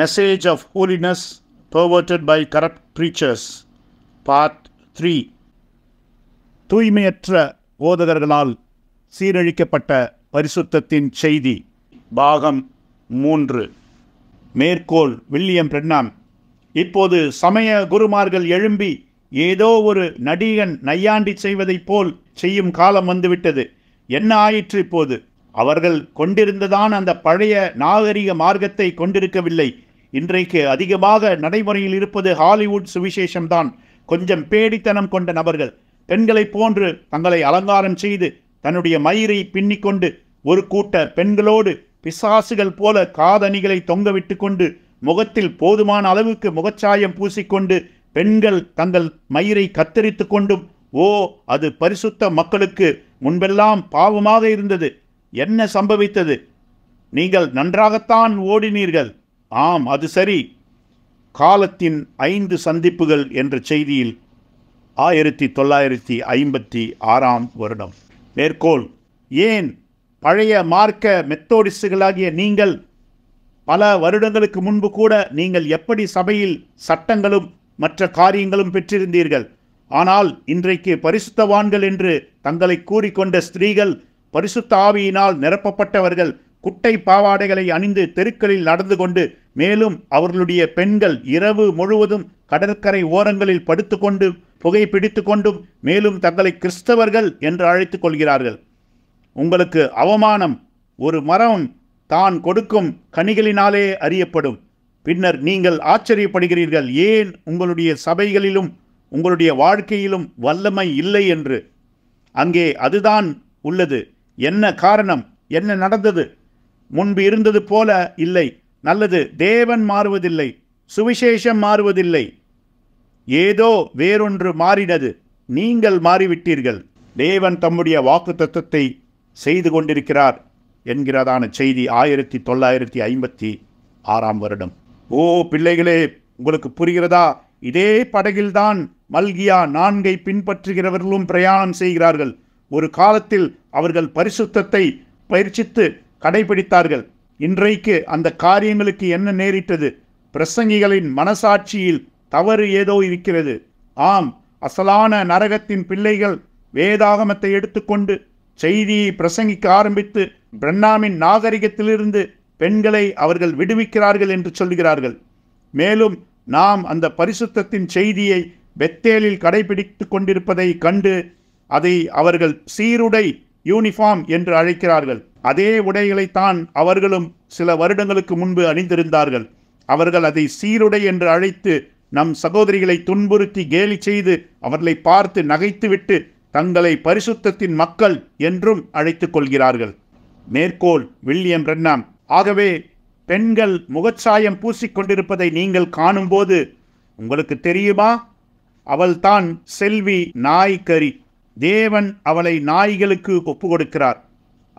message of holiness perverted by corrupt preachers part three தூய்மையற்ற போதகர்களால் சீரழிக்கப்பட்ட பரிசுத்தத்தின் செய்தி பாகம் மூன்று மேற்கோள் வில்லியம் பிரண்ணாம் இப்போது சமய குருமார்கள் எழும்பி ஏதோ ஒரு நடிகன் நையாண்டி செய்வதைப் போல் செய்யும் காலம் வந்துவிட்டது என்ன ஆயிற்று இப்போது அவர்கள் கொண்டிருந்ததான் அந்த பழைய நாகரிக மார்க்கத்தை கொண்டிருக்கவில்லை இன்றைக்கு அதிகமாக நடைமுறையில் இருப்பது ஹாலிவுட் சுவிசேஷம்தான் கொஞ்சம் பேடித்தனம் கொண்ட நபர்கள் பெண்களைப் போன்று தங்களை அலங்காரம் செய்து தன்னுடைய மயிரை பின்னிக்கொண்டு ஒரு கூட்ட பெண்களோடு பிசாசுகள் போல காதணிகளை தொங்கவிட்டு கொண்டு முகத்தில் போதுமான அளவுக்கு முகச்சாயம் பூசிக்கொண்டு பெண்கள் தங்கள் மயிரை கத்தரித்து கொண்டும் ஓ அது பரிசுத்த மக்களுக்கு முன்பெல்லாம் பாவமாக இருந்தது என்ன சம்பவித்தது நீங்கள் நன்றாகத்தான் ஓடினீர்கள் ஆம் அது சரி காலத்தின் ஐந்து சந்திப்புகள் என்ற செய்தியில் ஆயிரத்தி தொள்ளாயிரத்தி ஐம்பத்தி ஆறாம் வருடம் மேற்கோள் ஏன் பழைய மார்க்க மெத்தோடிஸ்டுகளாகிய நீங்கள் பல வருடங்களுக்கு முன்பு கூட நீங்கள் எப்படி சபையில் சட்டங்களும் மற்ற காரியங்களும் பெற்றிருந்தீர்கள் ஆனால் இன்றைக்கு பரிசுத்தவான்கள் என்று தங்களை கூறிக்கொண்ட ஸ்திரீகள் பரிசுத்த ஆவியினால் நிரப்பப்பட்டவர்கள் குட்டை பாவாடைகளை அணிந்து தெருக்களில் நடந்து கொண்டு மேலும் அவர்களுடைய பெண்கள் இரவு முழுவதும் கடற்கரை ஓரங்களில் படுத்துக்கொண்டு புகைப்பிடித்து கொண்டும் மேலும் தங்களை கிறிஸ்தவர்கள் என்று அழைத்துக் கொள்கிறார்கள் உங்களுக்கு அவமானம் ஒரு மரம் தான் கொடுக்கும் கனிகளினாலே அறியப்படும் பின்னர் நீங்கள் ஆச்சரியப்படுகிறீர்கள் ஏன் உங்களுடைய சபைகளிலும் உங்களுடைய வாழ்க்கையிலும் வல்லமை இல்லை என்று அங்கே அதுதான் உள்ளது என்ன காரணம் என்ன நடந்தது முன்பு இருந்தது போல இல்லை நல்லது தேவன் மாறுவதில்லை சுவிசேஷம் மாறுவதில்லை ஏதோ வேறொன்று மாறினது நீங்கள் மாறிவிட்டீர்கள் தேவன் தம்முடைய வாக்கு தத்துவத்தை செய்து கொண்டிருக்கிறார் என்கிறதான செய்தி ஆயிரத்தி தொள்ளாயிரத்தி ஐம்பத்தி ஆறாம் வருடம் ஓ பிள்ளைகளே உங்களுக்கு புரிகிறதா இதே படகில்தான் மல்கியா நான்கை பின்பற்றுகிறவர்களும் பிரயாணம் செய்கிறார்கள் ஒரு காலத்தில் அவர்கள் பரிசுத்தத்தை பயிற்சித்து கடைபிடித்தார்கள் இன்றைக்கு அந்த காரியங்களுக்கு என்ன நேரிட்டது பிரசங்கிகளின் மனசாட்சியில் தவறு ஏதோ இருக்கிறது ஆம் அசலான நரகத்தின் பிள்ளைகள் வேதாகமத்தை எடுத்துக்கொண்டு செய்தியை பிரசங்கிக்க ஆரம்பித்து பிரண்ணாமின் நாகரிகத்திலிருந்து பெண்களை அவர்கள் விடுவிக்கிறார்கள் என்று சொல்கிறார்கள் மேலும் நாம் அந்த பரிசுத்தத்தின் செய்தியை பெத்தேலில் கடைபிடித்து கொண்டிருப்பதை கண்டு அதை அவர்கள் சீருடை யூனிஃபார்ம் என்று அழைக்கிறார்கள் அதே உடைகளைத்தான் அவர்களும் சில வருடங்களுக்கு முன்பு அணிந்திருந்தார்கள் அவர்கள் அதை சீருடை என்று அழைத்து நம் சகோதரிகளை துன்புறுத்தி கேலி செய்து அவர்களை பார்த்து நகைத்துவிட்டு தங்களை பரிசுத்தத்தின் மக்கள் என்றும் அழைத்துக் கொள்கிறார்கள் மேற்கோள் வில்லியம் ரென்னாம் ஆகவே பெண்கள் முகச்சாயம் பூசிக்கொண்டிருப்பதை நீங்கள் காணும்போது உங்களுக்கு தெரியுமா அவள் தான் செல்வி நாய்கறி தேவன் அவளை நாய்களுக்கு ஒப்பு கொடுக்கிறார்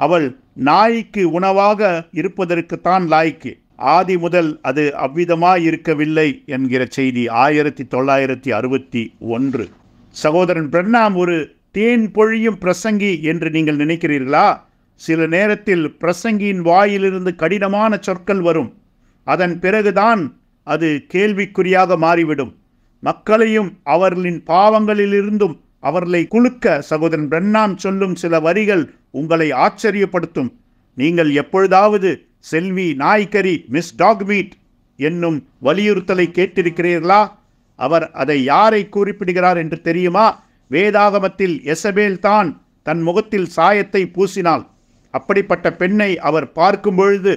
அவள் நாய்க்கு உணவாக இருப்பதற்குத்தான் லாய்க்கு ஆதி முதல் அது அவ்விதமாய் இருக்கவில்லை என்கிற செய்தி ஆயிரத்தி தொள்ளாயிரத்தி அறுபத்தி ஒன்று சகோதரன் பிரண்ணாம் ஒரு தேன் பொழியும் பிரசங்கி என்று நீங்கள் நினைக்கிறீர்களா சில நேரத்தில் பிரசங்கியின் வாயிலிருந்து கடினமான சொற்கள் வரும் அதன் பிறகுதான் அது கேள்விக்குறியாக மாறிவிடும் மக்களையும் அவர்களின் பாவங்களிலிருந்தும் அவர்களை குலுக்க சகோதரன் பிரண்ணாம் சொல்லும் சில வரிகள் உங்களை ஆச்சரியப்படுத்தும் நீங்கள் எப்பொழுதாவது செல்வி நாய்கறி மிஸ் டாக்மீட் என்னும் வலியுறுத்தலை கேட்டிருக்கிறீர்களா அவர் அதை யாரை குறிப்பிடுகிறார் என்று தெரியுமா வேதாகமத்தில் எசபேல் தான் தன் முகத்தில் சாயத்தை பூசினாள் அப்படிப்பட்ட பெண்ணை அவர் பார்க்கும் பொழுது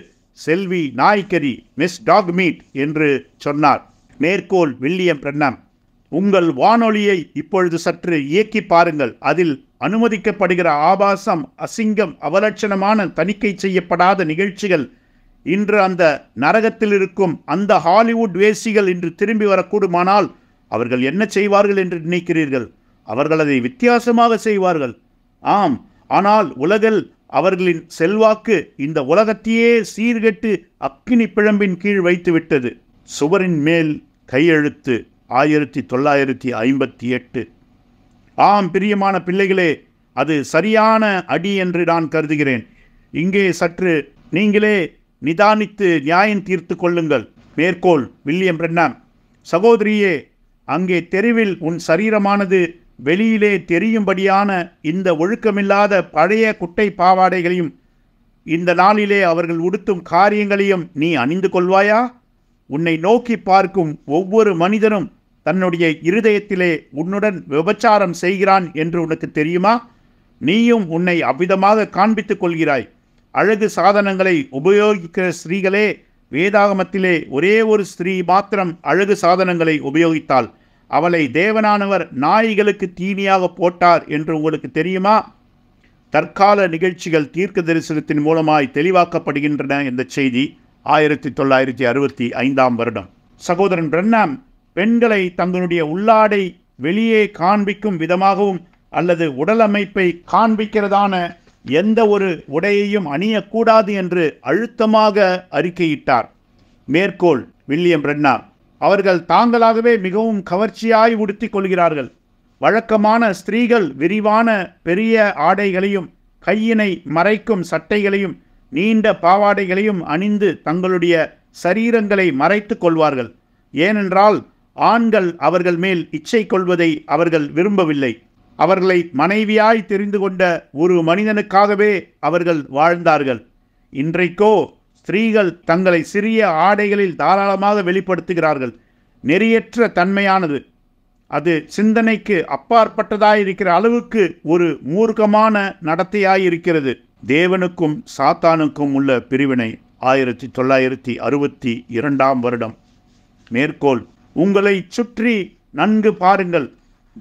செல்வி நாய்கறி மிஸ் டாக்மீட் என்று சொன்னார் மேற்கோள் வில்லியம் பிரண்ணாம் உங்கள் வானொலியை இப்பொழுது சற்று இயக்கி பாருங்கள் அதில் அனுமதிக்கப்படுகிற ஆபாசம் அசிங்கம் அவலட்சணமான தணிக்கை செய்யப்படாத நிகழ்ச்சிகள் இன்று அந்த நரகத்தில் இருக்கும் அந்த ஹாலிவுட் வேசிகள் இன்று திரும்பி வரக்கூடுமானால் அவர்கள் என்ன செய்வார்கள் என்று நினைக்கிறீர்கள் அவர்கள் அதை வித்தியாசமாக செய்வார்கள் ஆம் ஆனால் உலகில் அவர்களின் செல்வாக்கு இந்த உலகத்தையே சீர்கெட்டு அக்கினி பிழம்பின் கீழ் வைத்துவிட்டது சுவரின் மேல் கையெழுத்து ஆயிரத்தி தொள்ளாயிரத்தி ஐம்பத்தி எட்டு ஆம் பிரியமான பிள்ளைகளே அது சரியான அடி என்று நான் கருதுகிறேன் இங்கே சற்று நீங்களே நிதானித்து நியாயம் தீர்த்து கொள்ளுங்கள் மேற்கோள் வில்லியம் பிரண்ணாம் சகோதரியே அங்கே தெருவில் உன் சரீரமானது வெளியிலே தெரியும்படியான இந்த ஒழுக்கமில்லாத பழைய குட்டை பாவாடைகளையும் இந்த நாளிலே அவர்கள் உடுத்தும் காரியங்களையும் நீ அணிந்து கொள்வாயா உன்னை நோக்கி பார்க்கும் ஒவ்வொரு மனிதனும் தன்னுடைய இருதயத்திலே உன்னுடன் விபச்சாரம் செய்கிறான் என்று உனக்கு தெரியுமா நீயும் உன்னை அவ்விதமாக காண்பித்துக் கொள்கிறாய் அழகு சாதனங்களை உபயோகிக்கிற ஸ்திரீகளே வேதாகமத்திலே ஒரே ஒரு ஸ்திரீ மாத்திரம் அழகு சாதனங்களை உபயோகித்தாள் அவளை தேவனானவர் நாய்களுக்கு தீனியாக போட்டார் என்று உங்களுக்கு தெரியுமா தற்கால நிகழ்ச்சிகள் தீர்க்க தரிசனத்தின் மூலமாய் தெளிவாக்கப்படுகின்றன இந்த செய்தி ஆயிரத்தி தொள்ளாயிரத்தி அறுபத்தி ஐந்தாம் வருடம் சகோதரன் பிரண்ணாம் பெண்களை தங்களுடைய உள்ளாடை வெளியே காண்பிக்கும் விதமாகவும் அல்லது உடலமைப்பை காண்பிக்கிறதான எந்த ஒரு உடையையும் அணியக்கூடாது என்று அழுத்தமாக அறிக்கையிட்டார் மேற்கோள் வில்லியம் ரென்னா அவர்கள் தாங்களாகவே மிகவும் கவர்ச்சியாய் உடுத்திக் கொள்கிறார்கள் வழக்கமான ஸ்திரீகள் விரிவான பெரிய ஆடைகளையும் கையினை மறைக்கும் சட்டைகளையும் நீண்ட பாவாடைகளையும் அணிந்து தங்களுடைய சரீரங்களை மறைத்து கொள்வார்கள் ஏனென்றால் ஆண்கள் அவர்கள் மேல் இச்சை கொள்வதை அவர்கள் விரும்பவில்லை அவர்களை மனைவியாய் தெரிந்து கொண்ட ஒரு மனிதனுக்காகவே அவர்கள் வாழ்ந்தார்கள் இன்றைக்கோ ஸ்திரீகள் தங்களை சிறிய ஆடைகளில் தாராளமாக வெளிப்படுத்துகிறார்கள் நெறியற்ற தன்மையானது அது சிந்தனைக்கு அப்பாற்பட்டதாயிருக்கிற அளவுக்கு ஒரு மூர்க்கமான நடத்தையாயிருக்கிறது தேவனுக்கும் சாத்தானுக்கும் உள்ள பிரிவினை ஆயிரத்தி தொள்ளாயிரத்தி அறுபத்தி இரண்டாம் வருடம் மேற்கோள் உங்களை சுற்றி நன்கு பாருங்கள்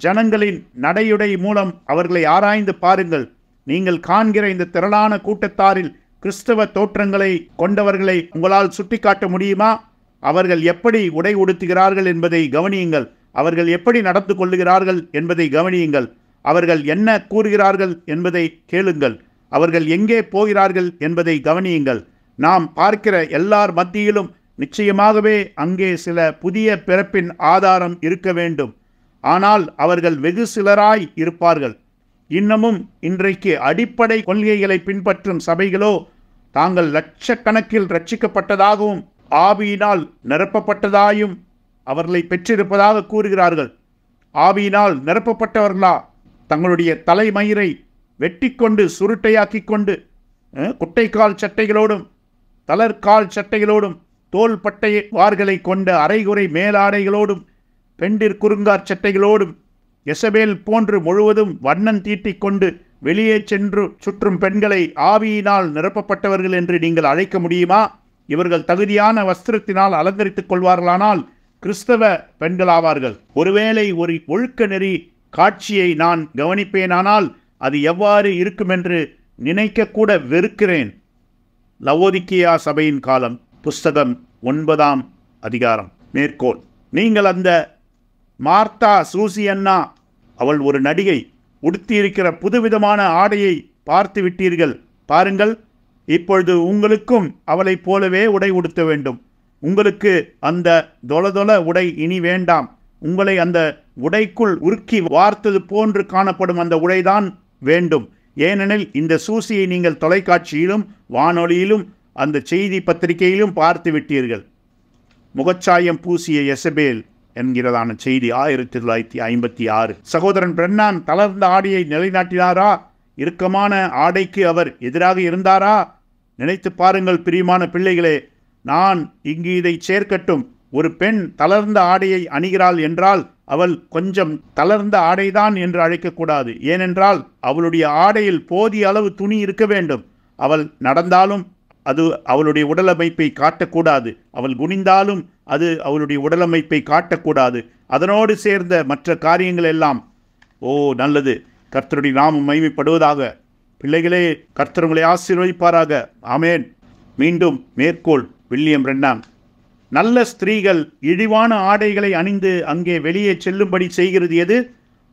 ஜனங்களின் நடையுடை மூலம் அவர்களை ஆராய்ந்து பாருங்கள் நீங்கள் காண்கிற இந்த திரளான கூட்டத்தாரில் கிறிஸ்தவ தோற்றங்களை கொண்டவர்களை உங்களால் சுட்டிக்காட்ட முடியுமா அவர்கள் எப்படி உடை உடுத்துகிறார்கள் என்பதை கவனியுங்கள் அவர்கள் எப்படி நடந்து கொள்ளுகிறார்கள் என்பதை கவனியுங்கள் அவர்கள் என்ன கூறுகிறார்கள் என்பதை கேளுங்கள் அவர்கள் எங்கே போகிறார்கள் என்பதை கவனியுங்கள் நாம் பார்க்கிற எல்லார் மத்தியிலும் நிச்சயமாகவே அங்கே சில புதிய பிறப்பின் ஆதாரம் இருக்க வேண்டும் ஆனால் அவர்கள் வெகு சிலராய் இருப்பார்கள் இன்னமும் இன்றைக்கு அடிப்படை கொள்கைகளை பின்பற்றும் சபைகளோ தாங்கள் லட்சக்கணக்கில் ரட்சிக்கப்பட்டதாகவும் ஆவியினால் நிரப்பப்பட்டதாயும் அவர்களை பெற்றிருப்பதாக கூறுகிறார்கள் ஆவியினால் நிரப்பப்பட்டவர்களா தங்களுடைய தலைமயிரை வெட்டி கொண்டு சுருட்டையாக்கி கொண்டு குட்டைக்கால் சட்டைகளோடும் தளர்கால் சட்டைகளோடும் தோள்பட்டை வார்களை கொண்ட அரைகுறை மேலாடைகளோடும் பெண்டிற்குறுங்கார் சட்டைகளோடும் எசபேல் போன்று முழுவதும் வண்ணன் தீட்டிக் கொண்டு வெளியே சென்று சுற்றும் பெண்களை ஆவியினால் நிரப்பப்பட்டவர்கள் என்று நீங்கள் அழைக்க முடியுமா இவர்கள் தகுதியான வஸ்திரத்தினால் அலங்கரித்துக் கொள்வார்களானால் கிறிஸ்தவ பெண்களாவார்கள் ஒருவேளை ஒரு ஒழுக்க நெறி காட்சியை நான் கவனிப்பேனானால் அது எவ்வாறு இருக்குமென்று நினைக்கக்கூட வெறுக்கிறேன் லவோதிக்கியா சபையின் காலம் புஸ்தகம் ஒன்பதாம் அதிகாரம் மேற்கோள் நீங்கள் அந்த மார்த்தா சூசி அண்ணா அவள் ஒரு நடிகை உடுத்தியிருக்கிற புதுவிதமான ஆடையை பார்த்து விட்டீர்கள் பாருங்கள் இப்பொழுது உங்களுக்கும் அவளைப் போலவே உடை உடுத்த வேண்டும் உங்களுக்கு அந்த தொலதொல உடை இனி வேண்டாம் உங்களை அந்த உடைக்குள் உருக்கி வார்த்தது போன்று காணப்படும் அந்த உடைதான் வேண்டும் ஏனெனில் இந்த சூசியை நீங்கள் தொலைக்காட்சியிலும் வானொலியிலும் அந்த செய்தி பத்திரிகையிலும் பார்த்து விட்டீர்கள் முகச்சாயம் பூசிய எசபேல் என்கிறதான செய்தி ஆயிரத்தி தொள்ளாயிரத்தி ஐம்பத்தி ஆறு சகோதரன் பிரன்னான் தளர்ந்த ஆடையை நிலைநாட்டினாரா இறுக்கமான ஆடைக்கு அவர் எதிராக இருந்தாரா நினைத்து பாருங்கள் பிரியமான பிள்ளைகளே நான் இங்கு இதை சேர்க்கட்டும் ஒரு பெண் தளர்ந்த ஆடையை அணிகிறாள் என்றால் அவள் கொஞ்சம் தளர்ந்த ஆடைதான் என்று அழைக்கக்கூடாது ஏனென்றால் அவளுடைய ஆடையில் போதிய அளவு துணி இருக்க வேண்டும் அவள் நடந்தாலும் அது அவளுடைய உடலமைப்பை காட்டக்கூடாது அவள் குனிந்தாலும் அது அவளுடைய உடலமைப்பை காட்டக்கூடாது அதனோடு சேர்ந்த மற்ற காரியங்கள் எல்லாம் ஓ நல்லது கர்த்தருடைய நாமம் மைமைப்படுவதாக பிள்ளைகளே கர்த்தருங்களை ஆசீர்வதிப்பாராக ஆமேன் மீண்டும் மேற்கோள் வில்லியம் ரெண்டாம் நல்ல ஸ்திரீகள் இழிவான ஆடைகளை அணிந்து அங்கே வெளியே செல்லும்படி செய்கிறது எது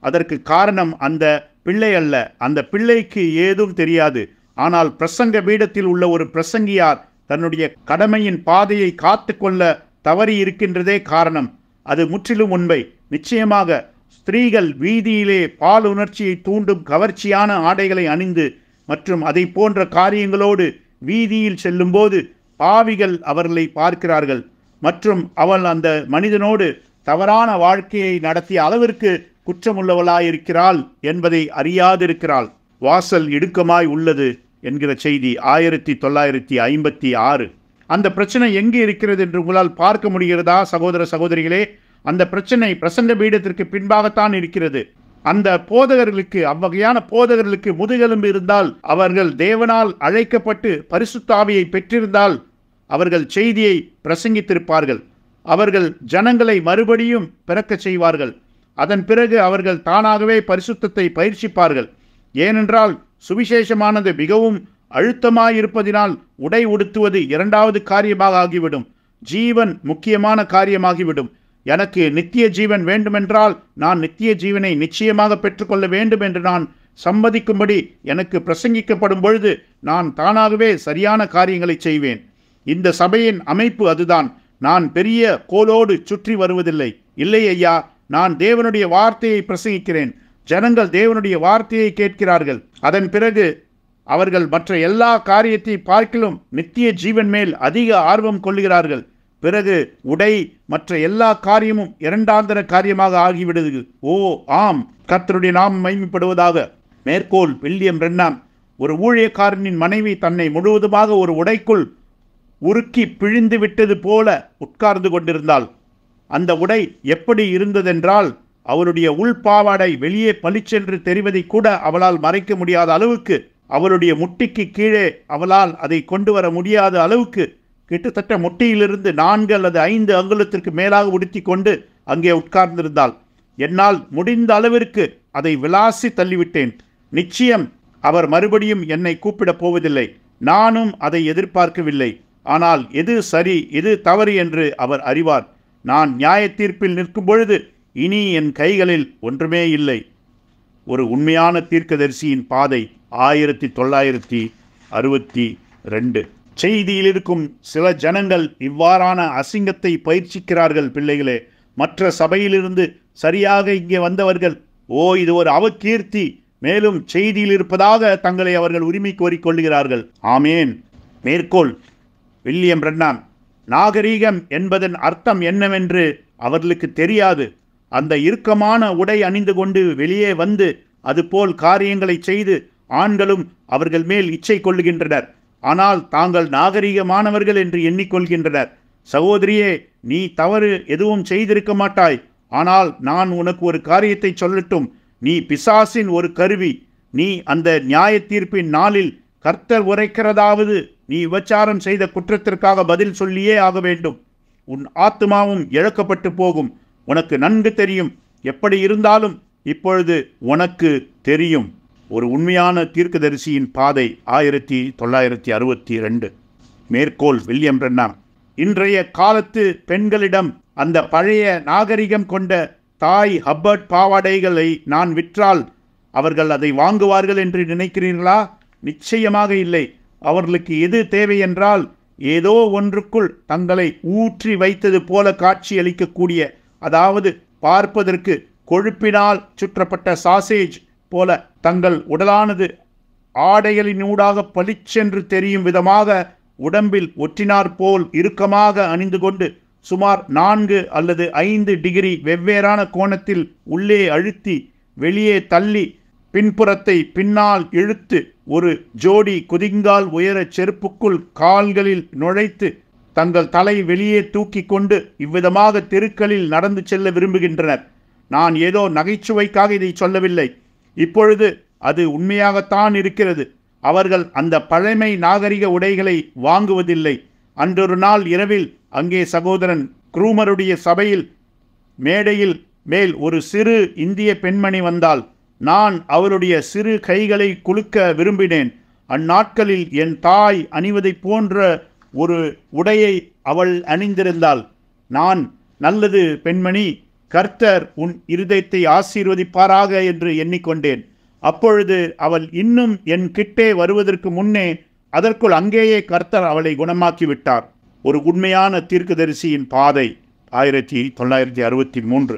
அதற்கு காரணம் அந்த பிள்ளை அல்ல அந்த பிள்ளைக்கு ஏதும் தெரியாது ஆனால் பிரசங்க பீடத்தில் உள்ள ஒரு பிரசங்கியார் தன்னுடைய கடமையின் பாதையை காத்து கொள்ள தவறி இருக்கின்றதே காரணம் அது முற்றிலும் உண்மை நிச்சயமாக ஸ்திரீகள் வீதியிலே பால் உணர்ச்சியை தூண்டும் கவர்ச்சியான ஆடைகளை அணிந்து மற்றும் அதை போன்ற காரியங்களோடு வீதியில் செல்லும்போது பாவிகள் அவர்களை பார்க்கிறார்கள் மற்றும் அவள் அந்த மனிதனோடு தவறான வாழ்க்கையை நடத்திய அளவிற்கு குற்றமுள்ளவளாயிருக்கிறாள் என்பதை அறியாதிருக்கிறாள் வாசல் இடுக்கமாய் உள்ளது என்கிற செய்தி ஆயிரத்தி தொள்ளாயிரத்தி ஐம்பத்தி ஆறு அந்த பிரச்சனை எங்கே இருக்கிறது என்று உங்களால் பார்க்க முடிகிறதா சகோதர சகோதரிகளே அந்த பிரச்சனை பிரசண்ட பீடத்திற்கு பின்பாகத்தான் இருக்கிறது அந்த போதகர்களுக்கு அவ்வகையான போதகர்களுக்கு முதுகெலும்பு இருந்தால் அவர்கள் தேவனால் அழைக்கப்பட்டு பரிசுத்தாவியை பெற்றிருந்தால் அவர்கள் செய்தியை பிரசங்கித்திருப்பார்கள் அவர்கள் ஜனங்களை மறுபடியும் பிறக்கச் செய்வார்கள் அதன் பிறகு அவர்கள் தானாகவே பரிசுத்தத்தை பயிற்சிப்பார்கள் ஏனென்றால் சுவிசேஷமானது மிகவும் அழுத்தமாயிருப்பதினால் உடை உடுத்துவது இரண்டாவது காரியமாக ஆகிவிடும் ஜீவன் முக்கியமான காரியமாகிவிடும் எனக்கு நித்திய ஜீவன் வேண்டுமென்றால் நான் நித்திய ஜீவனை நிச்சயமாக பெற்றுக்கொள்ள வேண்டும் என்று நான் சம்மதிக்கும்படி எனக்கு பிரசங்கிக்கப்படும் பொழுது நான் தானாகவே சரியான காரியங்களை செய்வேன் இந்த சபையின் அமைப்பு அதுதான் நான் பெரிய கோலோடு சுற்றி வருவதில்லை இல்லை ஐயா நான் தேவனுடைய வார்த்தையை பிரசங்கிக்கிறேன் ஜனங்கள் தேவனுடைய வார்த்தையை கேட்கிறார்கள் அதன் பிறகு அவர்கள் மற்ற எல்லா காரியத்தை பார்க்கிலும் நித்திய ஜீவன் மேல் அதிக ஆர்வம் கொள்கிறார்கள் பிறகு உடை மற்ற எல்லா காரியமும் இரண்டாந்தர காரியமாக ஆகிவிடுது ஓ ஆம் கர்த்தருடைய நாம் மைமைப்படுவதாக மேற்கோள் வில்லியம் ரென்னாம் ஒரு ஊழியக்காரனின் மனைவி தன்னை முழுவதுமாக ஒரு உடைக்குள் உருக்கி பிழிந்து விட்டது போல உட்கார்ந்து கொண்டிருந்தாள் அந்த உடை எப்படி இருந்ததென்றால் அவளுடைய பாவாடை வெளியே பளிச்சென்று தெரிவதை கூட அவளால் மறைக்க முடியாத அளவுக்கு அவளுடைய முட்டிக்கு கீழே அவளால் அதை கொண்டு வர முடியாத அளவுக்கு கிட்டத்தட்ட முட்டியிலிருந்து நான்கு அல்லது ஐந்து அங்குலத்திற்கு மேலாக உடுத்தி கொண்டு அங்கே உட்கார்ந்திருந்தாள் என்னால் முடிந்த அளவிற்கு அதை விளாசி தள்ளிவிட்டேன் நிச்சயம் அவர் மறுபடியும் என்னை கூப்பிடப் போவதில்லை நானும் அதை எதிர்பார்க்கவில்லை ஆனால் எது சரி எது தவறு என்று அவர் அறிவார் நான் நியாய தீர்ப்பில் நிற்கும் பொழுது இனி என் கைகளில் ஒன்றுமே இல்லை ஒரு உண்மையான தீர்க்கதரிசியின் பாதை ஆயிரத்தி தொள்ளாயிரத்தி அறுபத்தி ரெண்டு செய்தியில் இருக்கும் சில ஜனங்கள் இவ்வாறான அசிங்கத்தை பயிற்சிக்கிறார்கள் பிள்ளைகளே மற்ற சபையிலிருந்து சரியாக இங்கே வந்தவர்கள் ஓ இது ஒரு அவகீர்த்தி மேலும் செய்தியில் இருப்பதாக தங்களை அவர்கள் உரிமை கோரிக்கொள்கிறார்கள் ஆமேன் மேற்கோள் வில்லியம் ரென்னான் நாகரீகம் என்பதன் அர்த்தம் என்னவென்று அவர்களுக்கு தெரியாது அந்த இறுக்கமான உடை அணிந்து கொண்டு வெளியே வந்து அதுபோல் காரியங்களை செய்து ஆண்களும் அவர்கள் மேல் இச்சை கொள்ளுகின்றனர் ஆனால் தாங்கள் நாகரிகமானவர்கள் என்று எண்ணிக்கொள்கின்றனர் சகோதரியே நீ தவறு எதுவும் செய்திருக்க மாட்டாய் ஆனால் நான் உனக்கு ஒரு காரியத்தை சொல்லட்டும் நீ பிசாசின் ஒரு கருவி நீ அந்த நியாய தீர்ப்பின் நாளில் கர்த்தர் உரைக்கிறதாவது நீ விபச்சாரம் செய்த குற்றத்திற்காக பதில் சொல்லியே ஆக வேண்டும் உன் ஆத்மாவும் இழக்கப்பட்டு போகும் உனக்கு நன்கு தெரியும் எப்படி இருந்தாலும் இப்பொழுது உனக்கு தெரியும் ஒரு உண்மையான தீர்க்கதரிசியின் பாதை ஆயிரத்தி தொள்ளாயிரத்தி அறுபத்தி ரெண்டு மேற்கோள் வில்லியம் ரென்னா இன்றைய காலத்து பெண்களிடம் அந்த பழைய நாகரிகம் கொண்ட தாய் ஹப்பர்ட் பாவாடைகளை நான் விற்றால் அவர்கள் அதை வாங்குவார்கள் என்று நினைக்கிறீர்களா நிச்சயமாக இல்லை அவர்களுக்கு எது தேவை என்றால் ஏதோ ஒன்றுக்குள் தங்களை ஊற்றி வைத்தது போல காட்சியளிக்கக்கூடிய அதாவது பார்ப்பதற்கு கொழுப்பினால் சுற்றப்பட்ட சாசேஜ் போல தங்கள் உடலானது ஆடைகளினூடாக பளிச்சென்று தெரியும் விதமாக உடம்பில் ஒற்றினார் போல் இறுக்கமாக அணிந்து கொண்டு சுமார் நான்கு அல்லது ஐந்து டிகிரி வெவ்வேறான கோணத்தில் உள்ளே அழுத்தி வெளியே தள்ளி பின்புறத்தை பின்னால் இழுத்து ஒரு ஜோடி குதிங்கால் உயர செருப்புக்குள் கால்களில் நுழைத்து தங்கள் தலை வெளியே தூக்கி கொண்டு இவ்விதமாக தெருக்களில் நடந்து செல்ல விரும்புகின்றனர் நான் ஏதோ நகைச்சுவைக்காக இதை சொல்லவில்லை இப்பொழுது அது உண்மையாகத்தான் இருக்கிறது அவர்கள் அந்த பழமை நாகரிக உடைகளை வாங்குவதில்லை அன்றொரு நாள் இரவில் அங்கே சகோதரன் குரூமருடைய சபையில் மேடையில் மேல் ஒரு சிறு இந்திய பெண்மணி வந்தால் நான் அவருடைய சிறு கைகளை குலுக்க விரும்பினேன் அந்நாட்களில் என் தாய் அணிவதைப் போன்ற ஒரு உடையை அவள் அணிந்திருந்தாள் நான் நல்லது பெண்மணி கர்த்தர் உன் இருதயத்தை ஆசீர்வதிப்பாராக என்று எண்ணிக்கொண்டேன் அப்பொழுது அவள் இன்னும் என் கிட்டே வருவதற்கு முன்னே அதற்குள் அங்கேயே கர்த்தர் அவளை குணமாக்கிவிட்டார் ஒரு உண்மையான தீர்க்குதரிசியின் பாதை ஆயிரத்தி தொள்ளாயிரத்தி அறுபத்தி மூன்று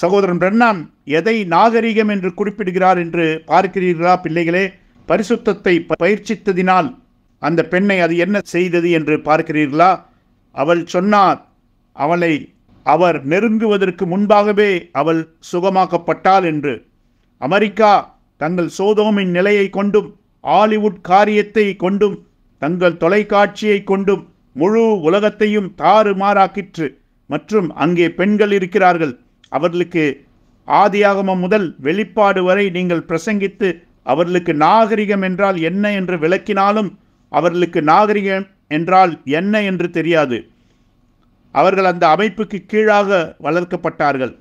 சகோதரன் பிரண்ணாம் எதை நாகரிகம் என்று குறிப்பிடுகிறார் என்று பார்க்கிறீர்களா பிள்ளைகளே பரிசுத்தத்தை பயிற்சித்ததினால் அந்த பெண்ணை அது என்ன செய்தது என்று பார்க்கிறீர்களா அவள் சொன்னார் அவளை அவர் நெருங்குவதற்கு முன்பாகவே அவள் சுகமாக்கப்பட்டாள் என்று அமெரிக்கா தங்கள் சோதோமின் நிலையை கொண்டும் ஹாலிவுட் காரியத்தை கொண்டும் தங்கள் தொலைக்காட்சியை கொண்டும் முழு உலகத்தையும் தாறுமாறாக்கிற்று மற்றும் அங்கே பெண்கள் இருக்கிறார்கள் அவர்களுக்கு ஆதியாகமம் முதல் வெளிப்பாடு வரை நீங்கள் பிரசங்கித்து அவர்களுக்கு நாகரிகம் என்றால் என்ன என்று விளக்கினாலும் அவர்களுக்கு நாகரிகம் என்றால் என்ன என்று தெரியாது அவர்கள் அந்த அமைப்புக்கு கீழாக வளர்க்கப்பட்டார்கள்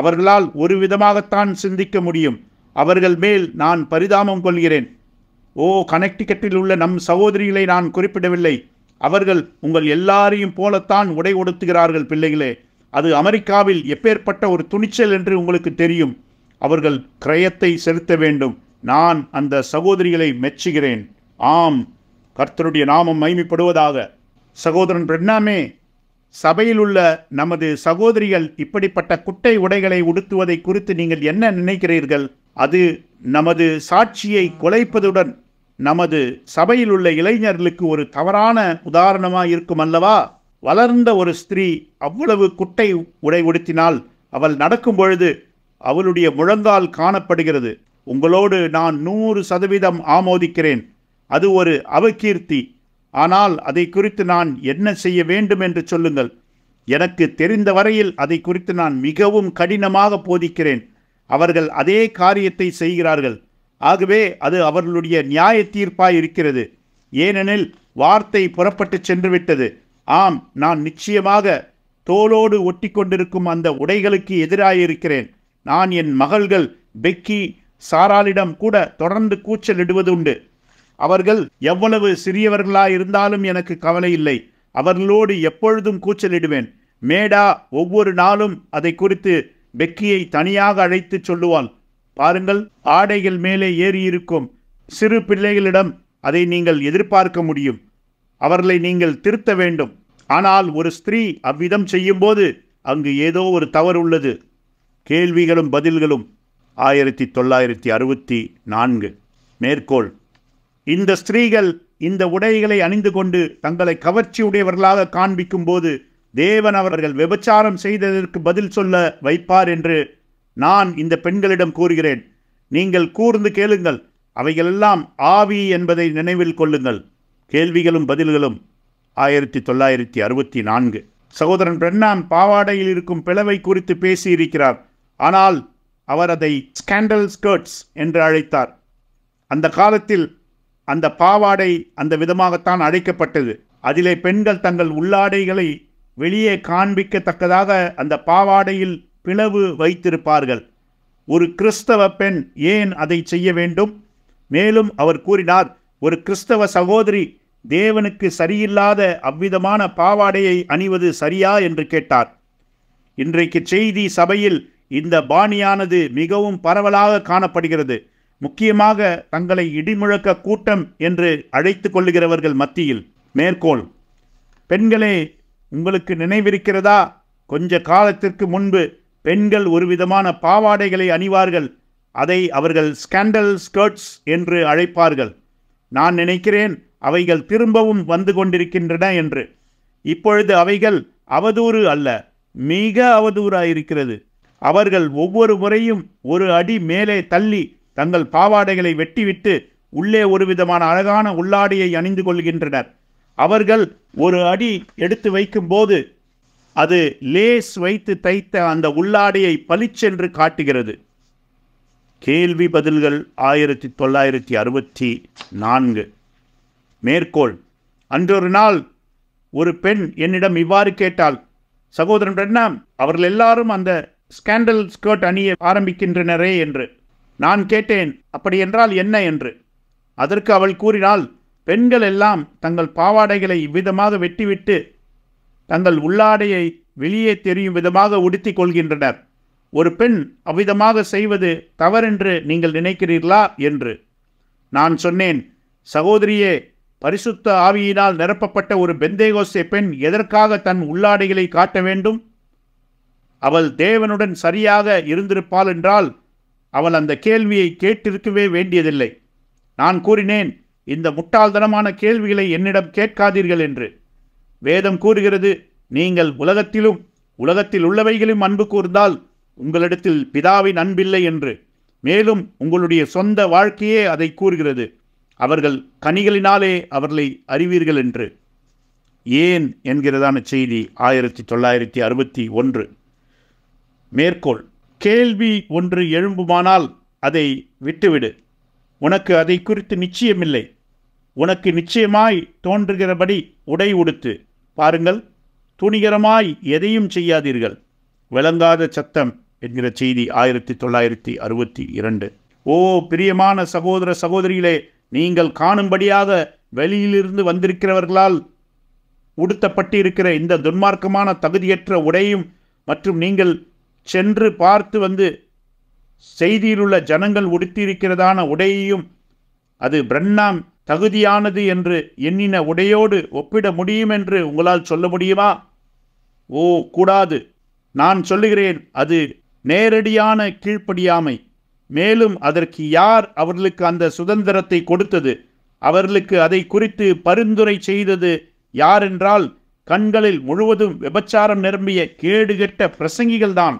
அவர்களால் ஒரு விதமாகத்தான் சிந்திக்க முடியும் அவர்கள் மேல் நான் பரிதாபம் கொள்கிறேன் ஓ கனெக்டிகட்டில் உள்ள நம் சகோதரிகளை நான் குறிப்பிடவில்லை அவர்கள் உங்கள் எல்லாரையும் போலத்தான் உடை உடுத்துகிறார்கள் பிள்ளைகளே அது அமெரிக்காவில் எப்பேற்பட்ட ஒரு துணிச்சல் என்று உங்களுக்கு தெரியும் அவர்கள் கிரயத்தை செலுத்த வேண்டும் நான் அந்த சகோதரிகளை மெச்சுகிறேன் ஆம் கர்த்தருடைய நாமம் மைமிப்படுவதாக சகோதரன் பிரண்ணாமே சபையில் உள்ள நமது சகோதரிகள் இப்படிப்பட்ட குட்டை உடைகளை உடுத்துவதை குறித்து நீங்கள் என்ன நினைக்கிறீர்கள் அது நமது சாட்சியை குலைப்பதுடன் நமது சபையில் உள்ள இளைஞர்களுக்கு ஒரு தவறான உதாரணமாக இருக்கும் அல்லவா வளர்ந்த ஒரு ஸ்திரீ அவ்வளவு குட்டை உடை உடுத்தினால் அவள் நடக்கும் பொழுது அவளுடைய முழங்கால் காணப்படுகிறது உங்களோடு நான் நூறு சதவீதம் ஆமோதிக்கிறேன் அது ஒரு அவகீர்த்தி ஆனால் அதை குறித்து நான் என்ன செய்ய வேண்டும் என்று சொல்லுங்கள் எனக்கு தெரிந்த வரையில் அதை குறித்து நான் மிகவும் கடினமாக போதிக்கிறேன் அவர்கள் அதே காரியத்தை செய்கிறார்கள் ஆகவே அது அவர்களுடைய நியாய தீர்ப்பாய் இருக்கிறது ஏனெனில் வார்த்தை புறப்பட்டு சென்றுவிட்டது ஆம் நான் நிச்சயமாக தோளோடு ஒட்டி கொண்டிருக்கும் அந்த உடைகளுக்கு எதிராயிருக்கிறேன் நான் என் மகள்கள் பெக்கி சாராலிடம் கூட தொடர்ந்து கூச்சலிடுவது உண்டு அவர்கள் எவ்வளவு சிறியவர்களாய் இருந்தாலும் எனக்கு கவலை இல்லை அவர்களோடு எப்பொழுதும் கூச்சலிடுவேன் மேடா ஒவ்வொரு நாளும் அதை குறித்து பெக்கியை தனியாக அழைத்து சொல்லுவாள் பாருங்கள் ஆடைகள் மேலே ஏறி இருக்கும் சிறு பிள்ளைகளிடம் அதை நீங்கள் எதிர்பார்க்க முடியும் அவர்களை நீங்கள் திருத்த வேண்டும் ஆனால் ஒரு ஸ்திரீ அவ்விதம் செய்யும்போது அங்கு ஏதோ ஒரு தவறு உள்ளது கேள்விகளும் பதில்களும் ஆயிரத்தி தொள்ளாயிரத்தி அறுபத்தி நான்கு மேற்கோள் இந்த ஸ்திரீகள் இந்த உடைகளை அணிந்து கொண்டு தங்களை கவர்ச்சி உடையவர்களாக காண்பிக்கும் போது தேவன் அவர்கள் விபச்சாரம் செய்ததற்கு பதில் சொல்ல வைப்பார் என்று நான் இந்த பெண்களிடம் கூறுகிறேன் நீங்கள் கூர்ந்து கேளுங்கள் அவைகளெல்லாம் ஆவி என்பதை நினைவில் கொள்ளுங்கள் கேள்விகளும் பதில்களும் ஆயிரத்தி தொள்ளாயிரத்தி அறுபத்தி நான்கு சகோதரன் பிரண்ணாம் பாவாடையில் இருக்கும் பிளவை குறித்து பேசியிருக்கிறார் ஆனால் அவர் அதை ஸ்கேண்டல் ஸ்கர்ட்ஸ் என்று அழைத்தார் அந்த காலத்தில் அந்த பாவாடை அந்த விதமாகத்தான் அழைக்கப்பட்டது அதிலே பெண்கள் தங்கள் உள்ளாடைகளை வெளியே காண்பிக்கத்தக்கதாக அந்த பாவாடையில் பிளவு வைத்திருப்பார்கள் ஒரு கிறிஸ்தவ பெண் ஏன் அதை செய்ய வேண்டும் மேலும் அவர் கூறினார் ஒரு கிறிஸ்தவ சகோதரி தேவனுக்கு சரியில்லாத அவ்விதமான பாவாடையை அணிவது சரியா என்று கேட்டார் இன்றைக்கு செய்தி சபையில் இந்த பாணியானது மிகவும் பரவலாக காணப்படுகிறது முக்கியமாக தங்களை இடிமுழக்க கூட்டம் என்று அழைத்து கொள்ளுகிறவர்கள் மத்தியில் மேற்கோள் பெண்களே உங்களுக்கு நினைவிருக்கிறதா கொஞ்ச காலத்திற்கு முன்பு பெண்கள் ஒருவிதமான பாவாடைகளை அணிவார்கள் அதை அவர்கள் ஸ்கேண்டல் ஸ்கர்ட்ஸ் என்று அழைப்பார்கள் நான் நினைக்கிறேன் அவைகள் திரும்பவும் வந்து கொண்டிருக்கின்றன என்று இப்பொழுது அவைகள் அவதூறு அல்ல மிக அவதூறாயிருக்கிறது அவர்கள் ஒவ்வொரு முறையும் ஒரு அடி மேலே தள்ளி தங்கள் பாவாடைகளை வெட்டிவிட்டு உள்ளே ஒருவிதமான அழகான உள்ளாடியை அணிந்து கொள்கின்றனர் அவர்கள் ஒரு அடி எடுத்து வைக்கும்போது அது லேஸ் வைத்து தைத்த அந்த உள்ளாடையை பளிச்சென்று காட்டுகிறது கேள்வி பதில்கள் ஆயிரத்தி தொள்ளாயிரத்தி அறுபத்தி நான்கு மேற்கோள் அன்றொரு நாள் ஒரு பெண் என்னிடம் இவ்வாறு கேட்டாள் சகோதரன் பிரண்ணாம் அவர்கள் எல்லாரும் அந்த ஸ்கேண்டல் ஸ்கர்ட் அணிய ஆரம்பிக்கின்றனரே என்று நான் கேட்டேன் அப்படியென்றால் என்ன என்று அதற்கு அவள் கூறினாள் பெண்கள் எல்லாம் தங்கள் பாவாடைகளை இவ்விதமாக வெட்டிவிட்டு தங்கள் உள்ளாடையை வெளியே தெரியும் விதமாக உடுத்திக் கொள்கின்றனர் ஒரு பெண் அவ்விதமாக செய்வது தவறென்று நீங்கள் நினைக்கிறீர்களா என்று நான் சொன்னேன் சகோதரியே பரிசுத்த ஆவியினால் நிரப்பப்பட்ட ஒரு பெந்தேகோசே பெண் எதற்காக தன் உள்ளாடைகளை காட்ட வேண்டும் அவள் தேவனுடன் சரியாக இருந்திருப்பாள் என்றால் அவள் அந்த கேள்வியை கேட்டிருக்கவே வேண்டியதில்லை நான் கூறினேன் இந்த முட்டாள்தனமான கேள்விகளை என்னிடம் கேட்காதீர்கள் என்று வேதம் கூறுகிறது நீங்கள் உலகத்திலும் உலகத்தில் உள்ளவைகளும் அன்பு கூர்ந்தால் உங்களிடத்தில் பிதாவின் அன்பில்லை என்று மேலும் உங்களுடைய சொந்த வாழ்க்கையே அதை கூறுகிறது அவர்கள் கனிகளினாலே அவர்களை அறிவீர்கள் என்று ஏன் என்கிறதான செய்தி ஆயிரத்தி தொள்ளாயிரத்தி அறுபத்தி ஒன்று மேற்கோள் கேள்வி ஒன்று எழும்புமானால் அதை விட்டுவிடு உனக்கு அதை குறித்து நிச்சயமில்லை உனக்கு நிச்சயமாய் தோன்றுகிறபடி உடை உடுத்து பாருங்கள் துணிகரமாய் எதையும் செய்யாதீர்கள் விளங்காத சத்தம் என்கிற செய்தி ஆயிரத்தி தொள்ளாயிரத்தி அறுபத்தி இரண்டு ஓ பிரியமான சகோதர சகோதரிகளே நீங்கள் காணும்படியாக வெளியிலிருந்து வந்திருக்கிறவர்களால் உடுத்தப்பட்டிருக்கிற இந்த துன்மார்க்கமான தகுதியற்ற உடையும் மற்றும் நீங்கள் சென்று பார்த்து வந்து செய்தியிலுள்ள ஜனங்கள் உடுத்தியிருக்கிறதான உடையையும் அது பிரண்ணாம் தகுதியானது என்று எண்ணின உடையோடு ஒப்பிட முடியும் என்று உங்களால் சொல்ல முடியுமா ஓ கூடாது நான் சொல்லுகிறேன் அது நேரடியான கீழ்ப்படியாமை மேலும் அதற்கு யார் அவர்களுக்கு அந்த சுதந்திரத்தை கொடுத்தது அவர்களுக்கு அதை குறித்து பரிந்துரை செய்தது யாரென்றால் கண்களில் முழுவதும் விபச்சாரம் நிரம்பிய கேடுகெட்ட பிரசங்கிகள்தான்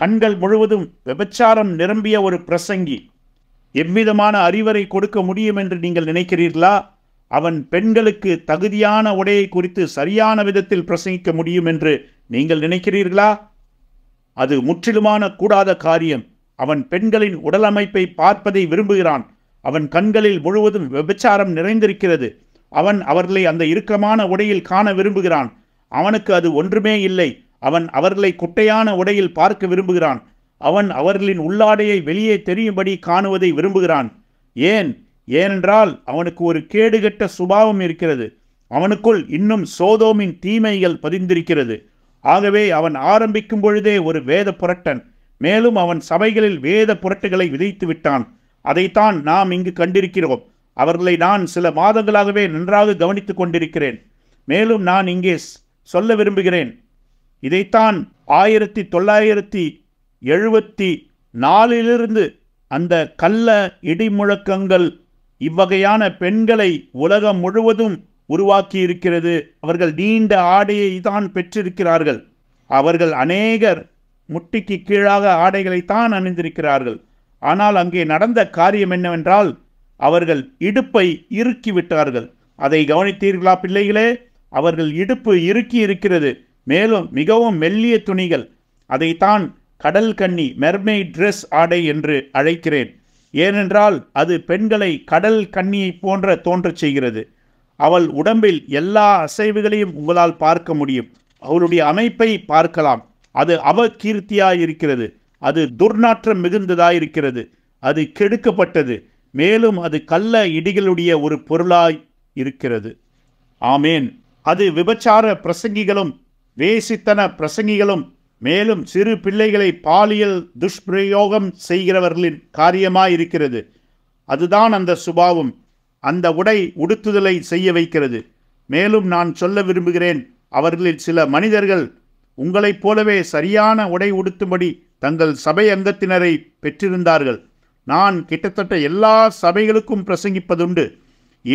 கண்கள் முழுவதும் விபச்சாரம் நிரம்பிய ஒரு பிரசங்கி எவ்விதமான அறிவரை கொடுக்க முடியும் என்று நீங்கள் நினைக்கிறீர்களா அவன் பெண்களுக்கு தகுதியான உடையை குறித்து சரியான விதத்தில் பிரசங்கிக்க முடியும் என்று நீங்கள் நினைக்கிறீர்களா அது முற்றிலுமான கூடாத காரியம் அவன் பெண்களின் உடலமைப்பை பார்ப்பதை விரும்புகிறான் அவன் கண்களில் முழுவதும் விபச்சாரம் நிறைந்திருக்கிறது அவன் அவர்களை அந்த இறுக்கமான உடையில் காண விரும்புகிறான் அவனுக்கு அது ஒன்றுமே இல்லை அவன் அவர்களை குட்டையான உடையில் பார்க்க விரும்புகிறான் அவன் அவர்களின் உள்ளாடையை வெளியே தெரியும்படி காணுவதை விரும்புகிறான் ஏன் ஏனென்றால் அவனுக்கு ஒரு கேடுகட்ட சுபாவம் இருக்கிறது அவனுக்குள் இன்னும் சோதோமின் தீமைகள் பதிந்திருக்கிறது ஆகவே அவன் ஆரம்பிக்கும் பொழுதே ஒரு வேத புரட்டன் மேலும் அவன் சபைகளில் வேத புரட்டுகளை விதைத்து விட்டான் அதைத்தான் நாம் இங்கு கண்டிருக்கிறோம் அவர்களை நான் சில மாதங்களாகவே நன்றாக கவனித்துக் கொண்டிருக்கிறேன் மேலும் நான் இங்கே சொல்ல விரும்புகிறேன் இதைத்தான் ஆயிரத்தி தொள்ளாயிரத்தி எழுபத்தி நாலிலிருந்து அந்த கள்ள இடிமுழக்கங்கள் இவ்வகையான பெண்களை உலகம் முழுவதும் உருவாக்கி இருக்கிறது அவர்கள் நீண்ட ஆடையை தான் பெற்றிருக்கிறார்கள் அவர்கள் அநேகர் முட்டிக்கு கீழாக ஆடைகளைத்தான் அணிந்திருக்கிறார்கள் ஆனால் அங்கே நடந்த காரியம் என்னவென்றால் அவர்கள் இடுப்பை இறுக்கி விட்டார்கள் அதை கவனித்தீர்களா பிள்ளைகளே அவர்கள் இடுப்பு இறுக்கி இருக்கிறது மேலும் மிகவும் மெல்லிய துணிகள் அதைத்தான் கடல் கன்னி மெர்மெய்ட் ட்ரெஸ் ஆடை என்று அழைக்கிறேன் ஏனென்றால் அது பெண்களை கடல் கன்னியைப் போன்ற தோன்றச் செய்கிறது அவள் உடம்பில் எல்லா அசைவுகளையும் உங்களால் பார்க்க முடியும் அவளுடைய அமைப்பை பார்க்கலாம் அது இருக்கிறது அது துர்நாற்றம் மிகுந்ததாயிருக்கிறது அது கெடுக்கப்பட்டது மேலும் அது கள்ள இடிகளுடைய ஒரு பொருளாய் இருக்கிறது ஆமேன் அது விபச்சார பிரசங்கிகளும் வேசித்தன பிரசங்கிகளும் மேலும் சிறு பிள்ளைகளை பாலியல் துஷ்பிரயோகம் செய்கிறவர்களின் காரியமாயிருக்கிறது அதுதான் அந்த சுபாவம் அந்த உடை உடுத்துதலை செய்ய வைக்கிறது மேலும் நான் சொல்ல விரும்புகிறேன் அவர்களில் சில மனிதர்கள் உங்களைப் போலவே சரியான உடை உடுத்தும்படி தங்கள் சபை அங்கத்தினரை பெற்றிருந்தார்கள் நான் கிட்டத்தட்ட எல்லா சபைகளுக்கும் பிரசங்கிப்பதுண்டு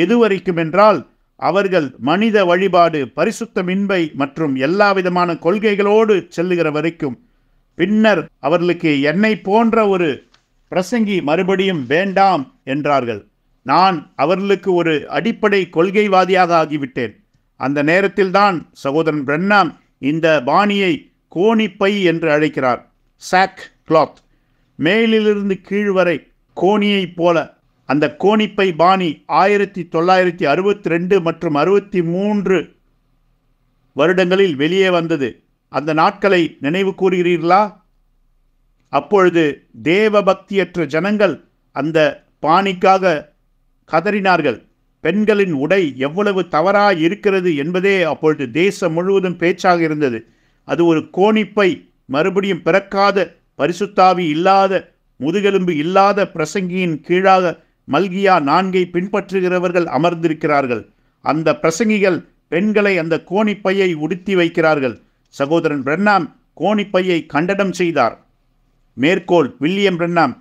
எதுவரைக்கும் என்றால் அவர்கள் மனித வழிபாடு பரிசுத்த மின்பை மற்றும் எல்லாவிதமான கொள்கைகளோடு செல்லுகிற வரைக்கும் பின்னர் அவர்களுக்கு என்னை போன்ற ஒரு பிரசங்கி மறுபடியும் வேண்டாம் என்றார்கள் நான் அவர்களுக்கு ஒரு அடிப்படை கொள்கைவாதியாக ஆகிவிட்டேன் அந்த நேரத்தில்தான் சகோதரன் பிரண்ணாம் இந்த பாணியை கோணிப்பை என்று அழைக்கிறார் சாக் கிளாத் மேலிலிருந்து கீழ் வரை கோணியைப் போல அந்த கோணிப்பை பாணி ஆயிரத்தி தொள்ளாயிரத்தி அறுபத்தி ரெண்டு மற்றும் அறுபத்தி மூன்று வருடங்களில் வெளியே வந்தது அந்த நாட்களை நினைவு கூறுகிறீர்களா அப்பொழுது தேவபக்தியற்ற ஜனங்கள் அந்த பாணிக்காக கதறினார்கள் பெண்களின் உடை எவ்வளவு தவறாக இருக்கிறது என்பதே அப்பொழுது தேசம் முழுவதும் பேச்சாக இருந்தது அது ஒரு கோணிப்பை மறுபடியும் பிறக்காத பரிசுத்தாவி இல்லாத முதுகெலும்பு இல்லாத பிரசங்கியின் கீழாக மல்கியா நான்கை பின்பற்றுகிறவர்கள் அமர்ந்திருக்கிறார்கள் அந்த பிரசங்கிகள் பெண்களை அந்த கோணிப்பையை உடுத்தி வைக்கிறார்கள் சகோதரன் பிரண்ணாம் கோணிப்பையை கண்டனம் செய்தார் மேற்கோள் வில்லியம் பிரண்ணாம்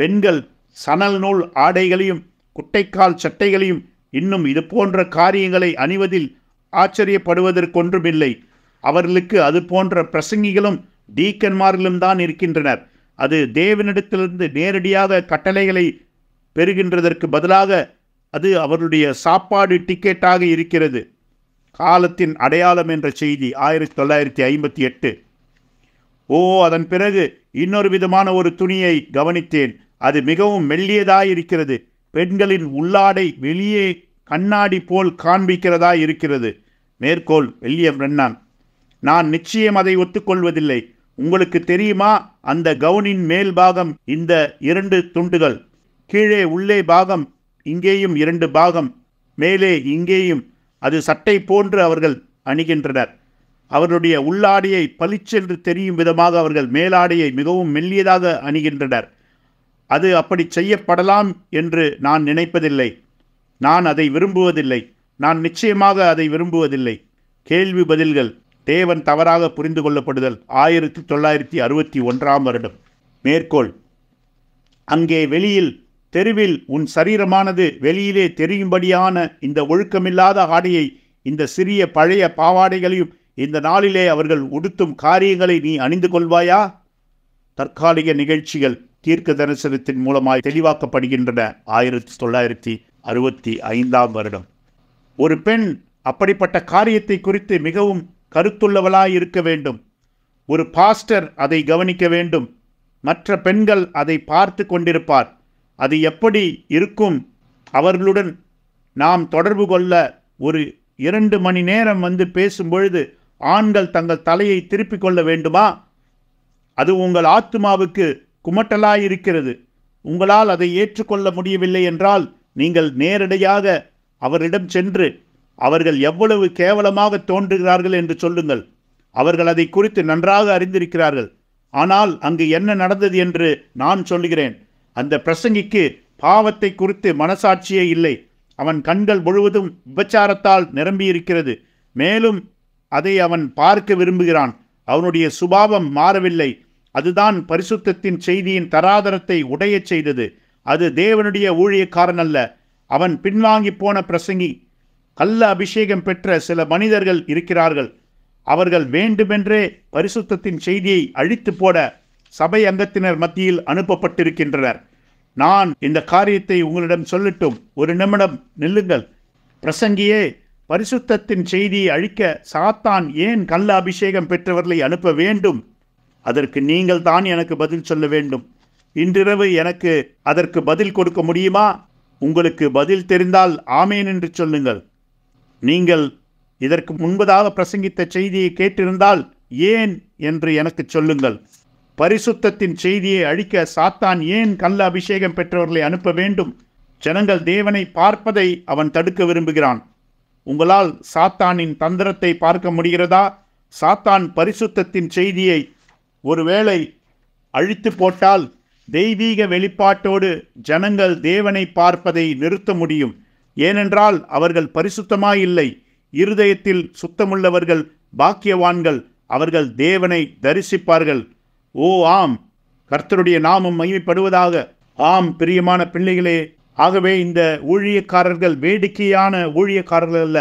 பெண்கள் சணல் நூல் ஆடைகளையும் குட்டைக்கால் சட்டைகளையும் இன்னும் இது போன்ற காரியங்களை அணிவதில் ஆச்சரியப்படுவதற்கொன்றுமில்லை அவர்களுக்கு அது போன்ற பிரசங்கிகளும் டீக்கன்மார்களும் தான் இருக்கின்றனர் அது தேவனிடத்திலிருந்து நேரடியாக கட்டளைகளை பெறுகின்றதற்கு பதிலாக அது அவருடைய சாப்பாடு டிக்கெட்டாக இருக்கிறது காலத்தின் அடையாளம் என்ற செய்தி ஆயிரத்தி தொள்ளாயிரத்தி ஐம்பத்தி எட்டு ஓ அதன் பிறகு இன்னொரு விதமான ஒரு துணியை கவனித்தேன் அது மிகவும் மெல்லியதாயிருக்கிறது பெண்களின் உள்ளாடை வெளியே கண்ணாடி போல் காண்பிக்கிறதா இருக்கிறது மேற்கோள் வெள்ளியம் ரெண்ணான் நான் நிச்சயம் அதை ஒத்துக்கொள்வதில்லை உங்களுக்கு தெரியுமா அந்த கவுனின் மேல் பாகம் இந்த இரண்டு துண்டுகள் கீழே உள்ளே பாகம் இங்கேயும் இரண்டு பாகம் மேலே இங்கேயும் அது சட்டை போன்று அவர்கள் அணிகின்றனர் அவருடைய உள்ளாடையை பளிச்சென்று தெரியும் விதமாக அவர்கள் மேலாடையை மிகவும் மெல்லியதாக அணிகின்றனர் அது அப்படி செய்யப்படலாம் என்று நான் நினைப்பதில்லை நான் அதை விரும்புவதில்லை நான் நிச்சயமாக அதை விரும்புவதில்லை கேள்வி பதில்கள் தேவன் தவறாக புரிந்து கொள்ளப்படுதல் ஆயிரத்தி தொள்ளாயிரத்தி அறுபத்தி ஒன்றாம் வருடம் மேற்கோள் அங்கே வெளியில் தெருவில் உன் சரீரமானது வெளியிலே தெரியும்படியான இந்த ஒழுக்கமில்லாத ஆடையை இந்த சிறிய பழைய பாவாடைகளையும் இந்த நாளிலே அவர்கள் உடுத்தும் காரியங்களை நீ அணிந்து கொள்வாயா தற்காலிக நிகழ்ச்சிகள் தீர்க்க தரிசனத்தின் மூலமாய் தெளிவாக்கப்படுகின்றன ஆயிரத்தி தொள்ளாயிரத்தி அறுபத்தி ஐந்தாம் வருடம் ஒரு பெண் அப்படிப்பட்ட காரியத்தை குறித்து மிகவும் கருத்துள்ளவளாய் இருக்க வேண்டும் ஒரு பாஸ்டர் அதை கவனிக்க வேண்டும் மற்ற பெண்கள் அதை பார்த்து கொண்டிருப்பார் அது எப்படி இருக்கும் அவர்களுடன் நாம் தொடர்பு கொள்ள ஒரு இரண்டு மணி நேரம் வந்து பேசும்பொழுது ஆண்கள் தங்கள் தலையை திருப்பிக் கொள்ள வேண்டுமா அது உங்கள் ஆத்மாவுக்கு குமட்டலாயிருக்கிறது உங்களால் அதை ஏற்றுக்கொள்ள முடியவில்லை என்றால் நீங்கள் நேரடியாக அவரிடம் சென்று அவர்கள் எவ்வளவு கேவலமாக தோன்றுகிறார்கள் என்று சொல்லுங்கள் அவர்கள் அதை குறித்து நன்றாக அறிந்திருக்கிறார்கள் ஆனால் அங்கு என்ன நடந்தது என்று நான் சொல்கிறேன் அந்த பிரசங்கிக்கு பாவத்தை குறித்து மனசாட்சியே இல்லை அவன் கண்கள் முழுவதும் விபச்சாரத்தால் நிரம்பியிருக்கிறது மேலும் அதை அவன் பார்க்க விரும்புகிறான் அவனுடைய சுபாவம் மாறவில்லை அதுதான் பரிசுத்தத்தின் செய்தியின் தராதரத்தை உடையச் செய்தது அது தேவனுடைய ஊழியக்காரன் அல்ல அவன் பின்வாங்கி போன பிரசங்கி கல்ல அபிஷேகம் பெற்ற சில மனிதர்கள் இருக்கிறார்கள் அவர்கள் வேண்டுமென்றே பரிசுத்தத்தின் செய்தியை அழித்து போட சபை அங்கத்தினர் மத்தியில் அனுப்பப்பட்டிருக்கின்றனர் நான் இந்த காரியத்தை உங்களிடம் சொல்லட்டும் ஒரு நிமிடம் நில்லுங்கள் பிரசங்கியே பரிசுத்தத்தின் செய்தியை அழிக்க சாத்தான் ஏன் கள்ள அபிஷேகம் பெற்றவர்களை அனுப்ப வேண்டும் அதற்கு நீங்கள் தான் எனக்கு பதில் சொல்ல வேண்டும் இன்றிரவு எனக்கு அதற்கு பதில் கொடுக்க முடியுமா உங்களுக்கு பதில் தெரிந்தால் ஆமேன் என்று சொல்லுங்கள் நீங்கள் இதற்கு முன்பதாக பிரசங்கித்த செய்தியை கேட்டிருந்தால் ஏன் என்று எனக்கு சொல்லுங்கள் பரிசுத்தத்தின் செய்தியை அழிக்க சாத்தான் ஏன் கல்ல அபிஷேகம் பெற்றவர்களை அனுப்ப வேண்டும் ஜனங்கள் தேவனை பார்ப்பதை அவன் தடுக்க விரும்புகிறான் உங்களால் சாத்தானின் தந்திரத்தை பார்க்க முடிகிறதா சாத்தான் பரிசுத்தத்தின் செய்தியை ஒருவேளை அழித்து போட்டால் தெய்வீக வெளிப்பாட்டோடு ஜனங்கள் தேவனை பார்ப்பதை நிறுத்த முடியும் ஏனென்றால் அவர்கள் பரிசுத்தமாயில்லை இருதயத்தில் சுத்தமுள்ளவர்கள் பாக்கியவான்கள் அவர்கள் தேவனை தரிசிப்பார்கள் ஓ ஆம் கர்த்தருடைய நாமம் மகிமைப்படுவதாக ஆம் பிரியமான பிள்ளைகளே ஆகவே இந்த ஊழியக்காரர்கள் வேடிக்கையான ஊழியக்காரர்கள் அல்ல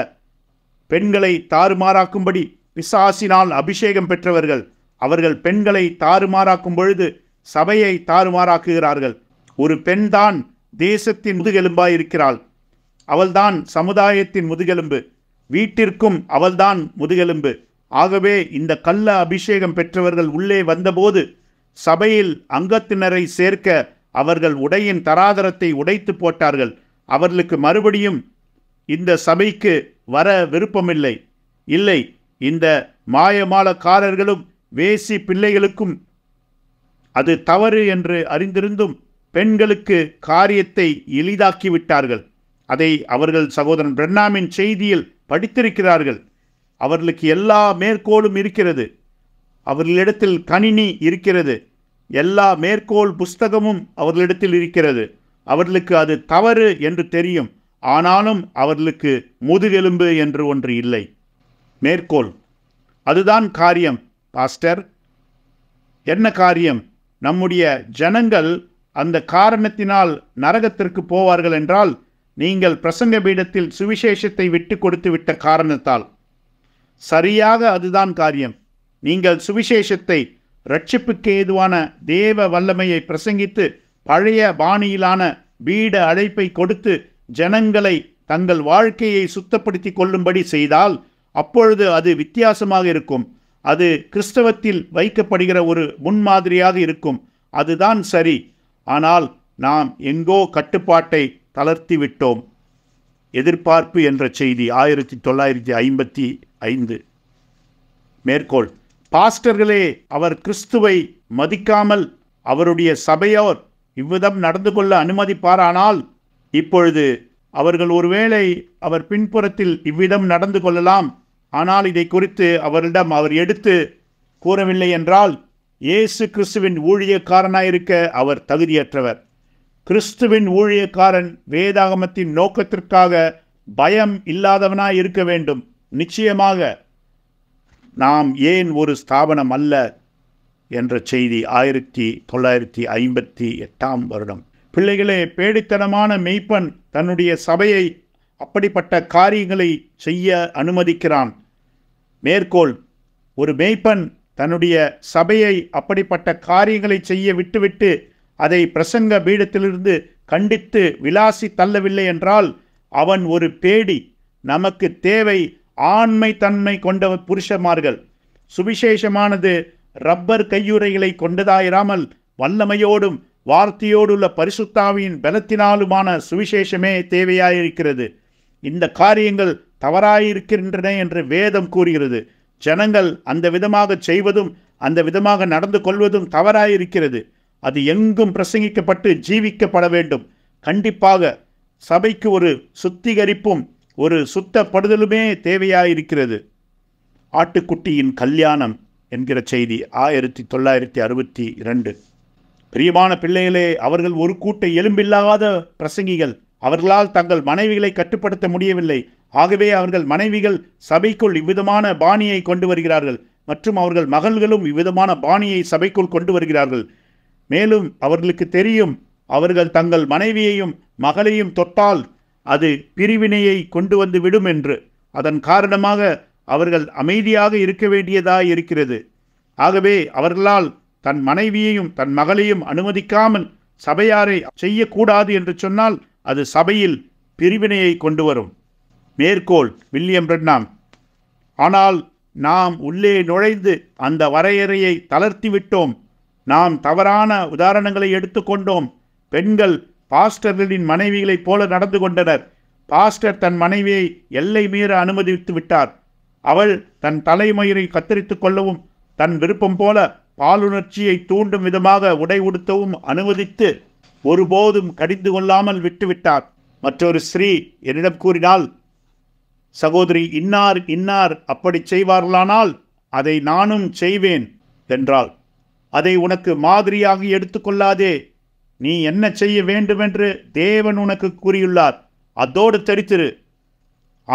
பெண்களை தாறுமாறாக்கும்படி பிசாசினால் அபிஷேகம் பெற்றவர்கள் அவர்கள் பெண்களை தாறுமாறாக்கும் பொழுது சபையை தாறுமாறாக்குகிறார்கள் ஒரு பெண்தான் தேசத்தின் முதுகெலும்பாயிருக்கிறாள் அவள்தான் சமுதாயத்தின் முதுகெலும்பு வீட்டிற்கும் அவள்தான் முதுகெலும்பு ஆகவே இந்த கள்ள அபிஷேகம் பெற்றவர்கள் உள்ளே வந்தபோது சபையில் அங்கத்தினரை சேர்க்க அவர்கள் உடையின் தராதரத்தை உடைத்து போட்டார்கள் அவர்களுக்கு மறுபடியும் இந்த சபைக்கு வர விருப்பமில்லை இல்லை இந்த மாயமாலக்காரர்களும் வேசி பிள்ளைகளுக்கும் அது தவறு என்று அறிந்திருந்தும் பெண்களுக்கு காரியத்தை எளிதாக்கிவிட்டார்கள் அதை அவர்கள் சகோதரன் பிரண்ணாமின் செய்தியில் படித்திருக்கிறார்கள் அவர்களுக்கு எல்லா மேற்கோளும் இருக்கிறது அவர்களிடத்தில் கணினி இருக்கிறது எல்லா மேற்கோள் புஸ்தகமும் அவர்களிடத்தில் இருக்கிறது அவர்களுக்கு அது தவறு என்று தெரியும் ஆனாலும் அவர்களுக்கு முதுகெலும்பு என்று ஒன்று இல்லை மேற்கோள் அதுதான் காரியம் பாஸ்டர் என்ன காரியம் நம்முடைய ஜனங்கள் அந்த காரணத்தினால் நரகத்திற்கு போவார்கள் என்றால் நீங்கள் பிரசங்க பீடத்தில் சுவிசேஷத்தை விட்டு கொடுத்து விட்ட காரணத்தால் சரியாக அதுதான் காரியம் நீங்கள் சுவிசேஷத்தை ரட்சிப்புக்கு ஏதுவான தேவ வல்லமையை பிரசங்கித்து பழைய பாணியிலான வீட அழைப்பை கொடுத்து ஜனங்களை தங்கள் வாழ்க்கையை சுத்தப்படுத்தி கொள்ளும்படி செய்தால் அப்பொழுது அது வித்தியாசமாக இருக்கும் அது கிறிஸ்தவத்தில் வைக்கப்படுகிற ஒரு முன்மாதிரியாக இருக்கும் அதுதான் சரி ஆனால் நாம் எங்கோ கட்டுப்பாட்டை தளர்த்தி விட்டோம் எதிர்பார்ப்பு என்ற செய்தி ஆயிரத்தி தொள்ளாயிரத்தி ஐம்பத்தி ஐந்து மேற்கோள் பாஸ்டர்களே அவர் கிறிஸ்துவை மதிக்காமல் அவருடைய சபையோர் இவ்விதம் நடந்து கொள்ள அனுமதிப்பாரானால் இப்பொழுது அவர்கள் ஒருவேளை அவர் பின்புறத்தில் இவ்விதம் நடந்து கொள்ளலாம் ஆனால் இதை குறித்து அவரிடம் அவர் எடுத்து கூறவில்லை என்றால் இயேசு கிறிஸ்துவின் ஊழியக்காரனாயிருக்க அவர் தகுதியற்றவர் கிறிஸ்துவின் ஊழியக்காரன் வேதாகமத்தின் நோக்கத்திற்காக பயம் இல்லாதவனாய் இருக்க வேண்டும் நிச்சயமாக நாம் ஏன் ஒரு ஸ்தாபனம் அல்ல என்ற செய்தி ஆயிரத்தி தொள்ளாயிரத்தி ஐம்பத்தி எட்டாம் வருடம் பிள்ளைகளே பேடித்தனமான மெய்ப்பன் தன்னுடைய சபையை அப்படிப்பட்ட காரியங்களை செய்ய அனுமதிக்கிறான் மேற்கோள் ஒரு மெய்ப்பன் தன்னுடைய சபையை அப்படிப்பட்ட காரியங்களை செய்ய விட்டுவிட்டு அதை பிரசங்க பீடத்திலிருந்து கண்டித்து விலாசி தள்ளவில்லை என்றால் அவன் ஒரு பேடி நமக்கு தேவை ஆண்மை தன்மை கொண்ட புருஷமார்கள் சுவிசேஷமானது ரப்பர் கையுறைகளை கொண்டதாயிராமல் வல்லமையோடும் வார்த்தையோடுள்ள பரிசுத்தாவியின் பலத்தினாலுமான சுவிசேஷமே தேவையாயிருக்கிறது இந்த காரியங்கள் தவறாயிருக்கின்றன என்று வேதம் கூறுகிறது ஜனங்கள் அந்த விதமாக செய்வதும் அந்த விதமாக நடந்து கொள்வதும் தவறாயிருக்கிறது அது எங்கும் பிரசங்கிக்கப்பட்டு ஜீவிக்கப்பட வேண்டும் கண்டிப்பாக சபைக்கு ஒரு சுத்திகரிப்பும் ஒரு சுத்தப்படுதலுமே தேவையாக இருக்கிறது ஆட்டுக்குட்டியின் கல்யாணம் என்கிற செய்தி ஆயிரத்தி தொள்ளாயிரத்தி அறுபத்தி இரண்டு பிரியமான பிள்ளைகளே அவர்கள் ஒரு கூட்டை எலும்பில்லாத பிரசங்கிகள் அவர்களால் தங்கள் மனைவிகளை கட்டுப்படுத்த முடியவில்லை ஆகவே அவர்கள் மனைவிகள் சபைக்குள் இவ்விதமான பாணியை கொண்டு வருகிறார்கள் மற்றும் அவர்கள் மகள்களும் இவ்விதமான பாணியை சபைக்குள் கொண்டு வருகிறார்கள் மேலும் அவர்களுக்கு தெரியும் அவர்கள் தங்கள் மனைவியையும் மகளையும் தொட்டால் அது பிரிவினையை கொண்டு வந்து விடும் என்று அதன் காரணமாக அவர்கள் அமைதியாக இருக்க வேண்டியதாக இருக்கிறது ஆகவே அவர்களால் தன் மனைவியையும் தன் மகளையும் அனுமதிக்காமல் சபையாரை செய்யக்கூடாது என்று சொன்னால் அது சபையில் பிரிவினையை கொண்டு வரும் மேற்கோள் வில்லியம் ரெட்னாம் ஆனால் நாம் உள்ளே நுழைந்து அந்த வரையறையை தளர்த்தி விட்டோம் நாம் தவறான உதாரணங்களை எடுத்துக்கொண்டோம் பெண்கள் பாஸ்டர்களின் மனைவிகளைப் போல நடந்து கொண்டனர் பாஸ்டர் தன் மனைவியை எல்லை மீற அனுமதித்து விட்டார் அவள் தன் தலைமயிரை கத்தரித்துக் கொள்ளவும் தன் விருப்பம் போல பாலுணர்ச்சியை தூண்டும் விதமாக உடை உடுத்தவும் அனுமதித்து ஒருபோதும் கடிந்து கொள்ளாமல் விட்டுவிட்டார் மற்றொரு ஸ்ரீ என்னிடம் கூறினால் சகோதரி இன்னார் இன்னார் அப்படி செய்வார்களானால் அதை நானும் செய்வேன் என்றாள் அதை உனக்கு மாதிரியாக எடுத்துக்கொள்ளாதே நீ என்ன செய்ய வேண்டுமென்று தேவன் உனக்கு கூறியுள்ளார் அதோடு தெரித்திரு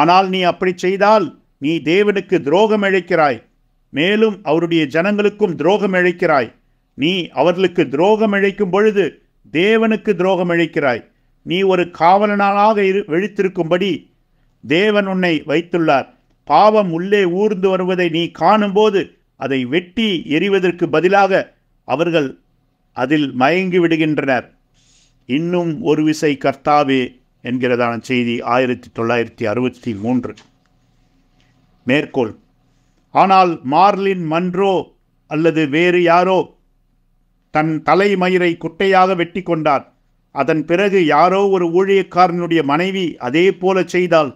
ஆனால் நீ அப்படி செய்தால் நீ தேவனுக்கு துரோகம் இழைக்கிறாய் மேலும் அவருடைய ஜனங்களுக்கும் துரோகம் இழைக்கிறாய் நீ அவர்களுக்கு துரோகம் இழைக்கும் பொழுது தேவனுக்கு துரோகம் இழைக்கிறாய் நீ ஒரு காவலனாக இரு விழித்திருக்கும்படி தேவன் உன்னை வைத்துள்ளார் பாவம் உள்ளே ஊர்ந்து வருவதை நீ காணும்போது அதை வெட்டி எறிவதற்கு பதிலாக அவர்கள் அதில் மயங்கி விடுகின்றனர் இன்னும் ஒரு விசை கர்த்தாவே என்கிறதான செய்தி ஆயிரத்தி தொள்ளாயிரத்தி அறுபத்தி மூன்று மேற்கோள் ஆனால் மார்லின் மன்றோ அல்லது வேறு யாரோ தன் தலைமயிரை குட்டையாக வெட்டி கொண்டார் அதன் பிறகு யாரோ ஒரு ஊழியக்காரனுடைய மனைவி அதே போல செய்தால்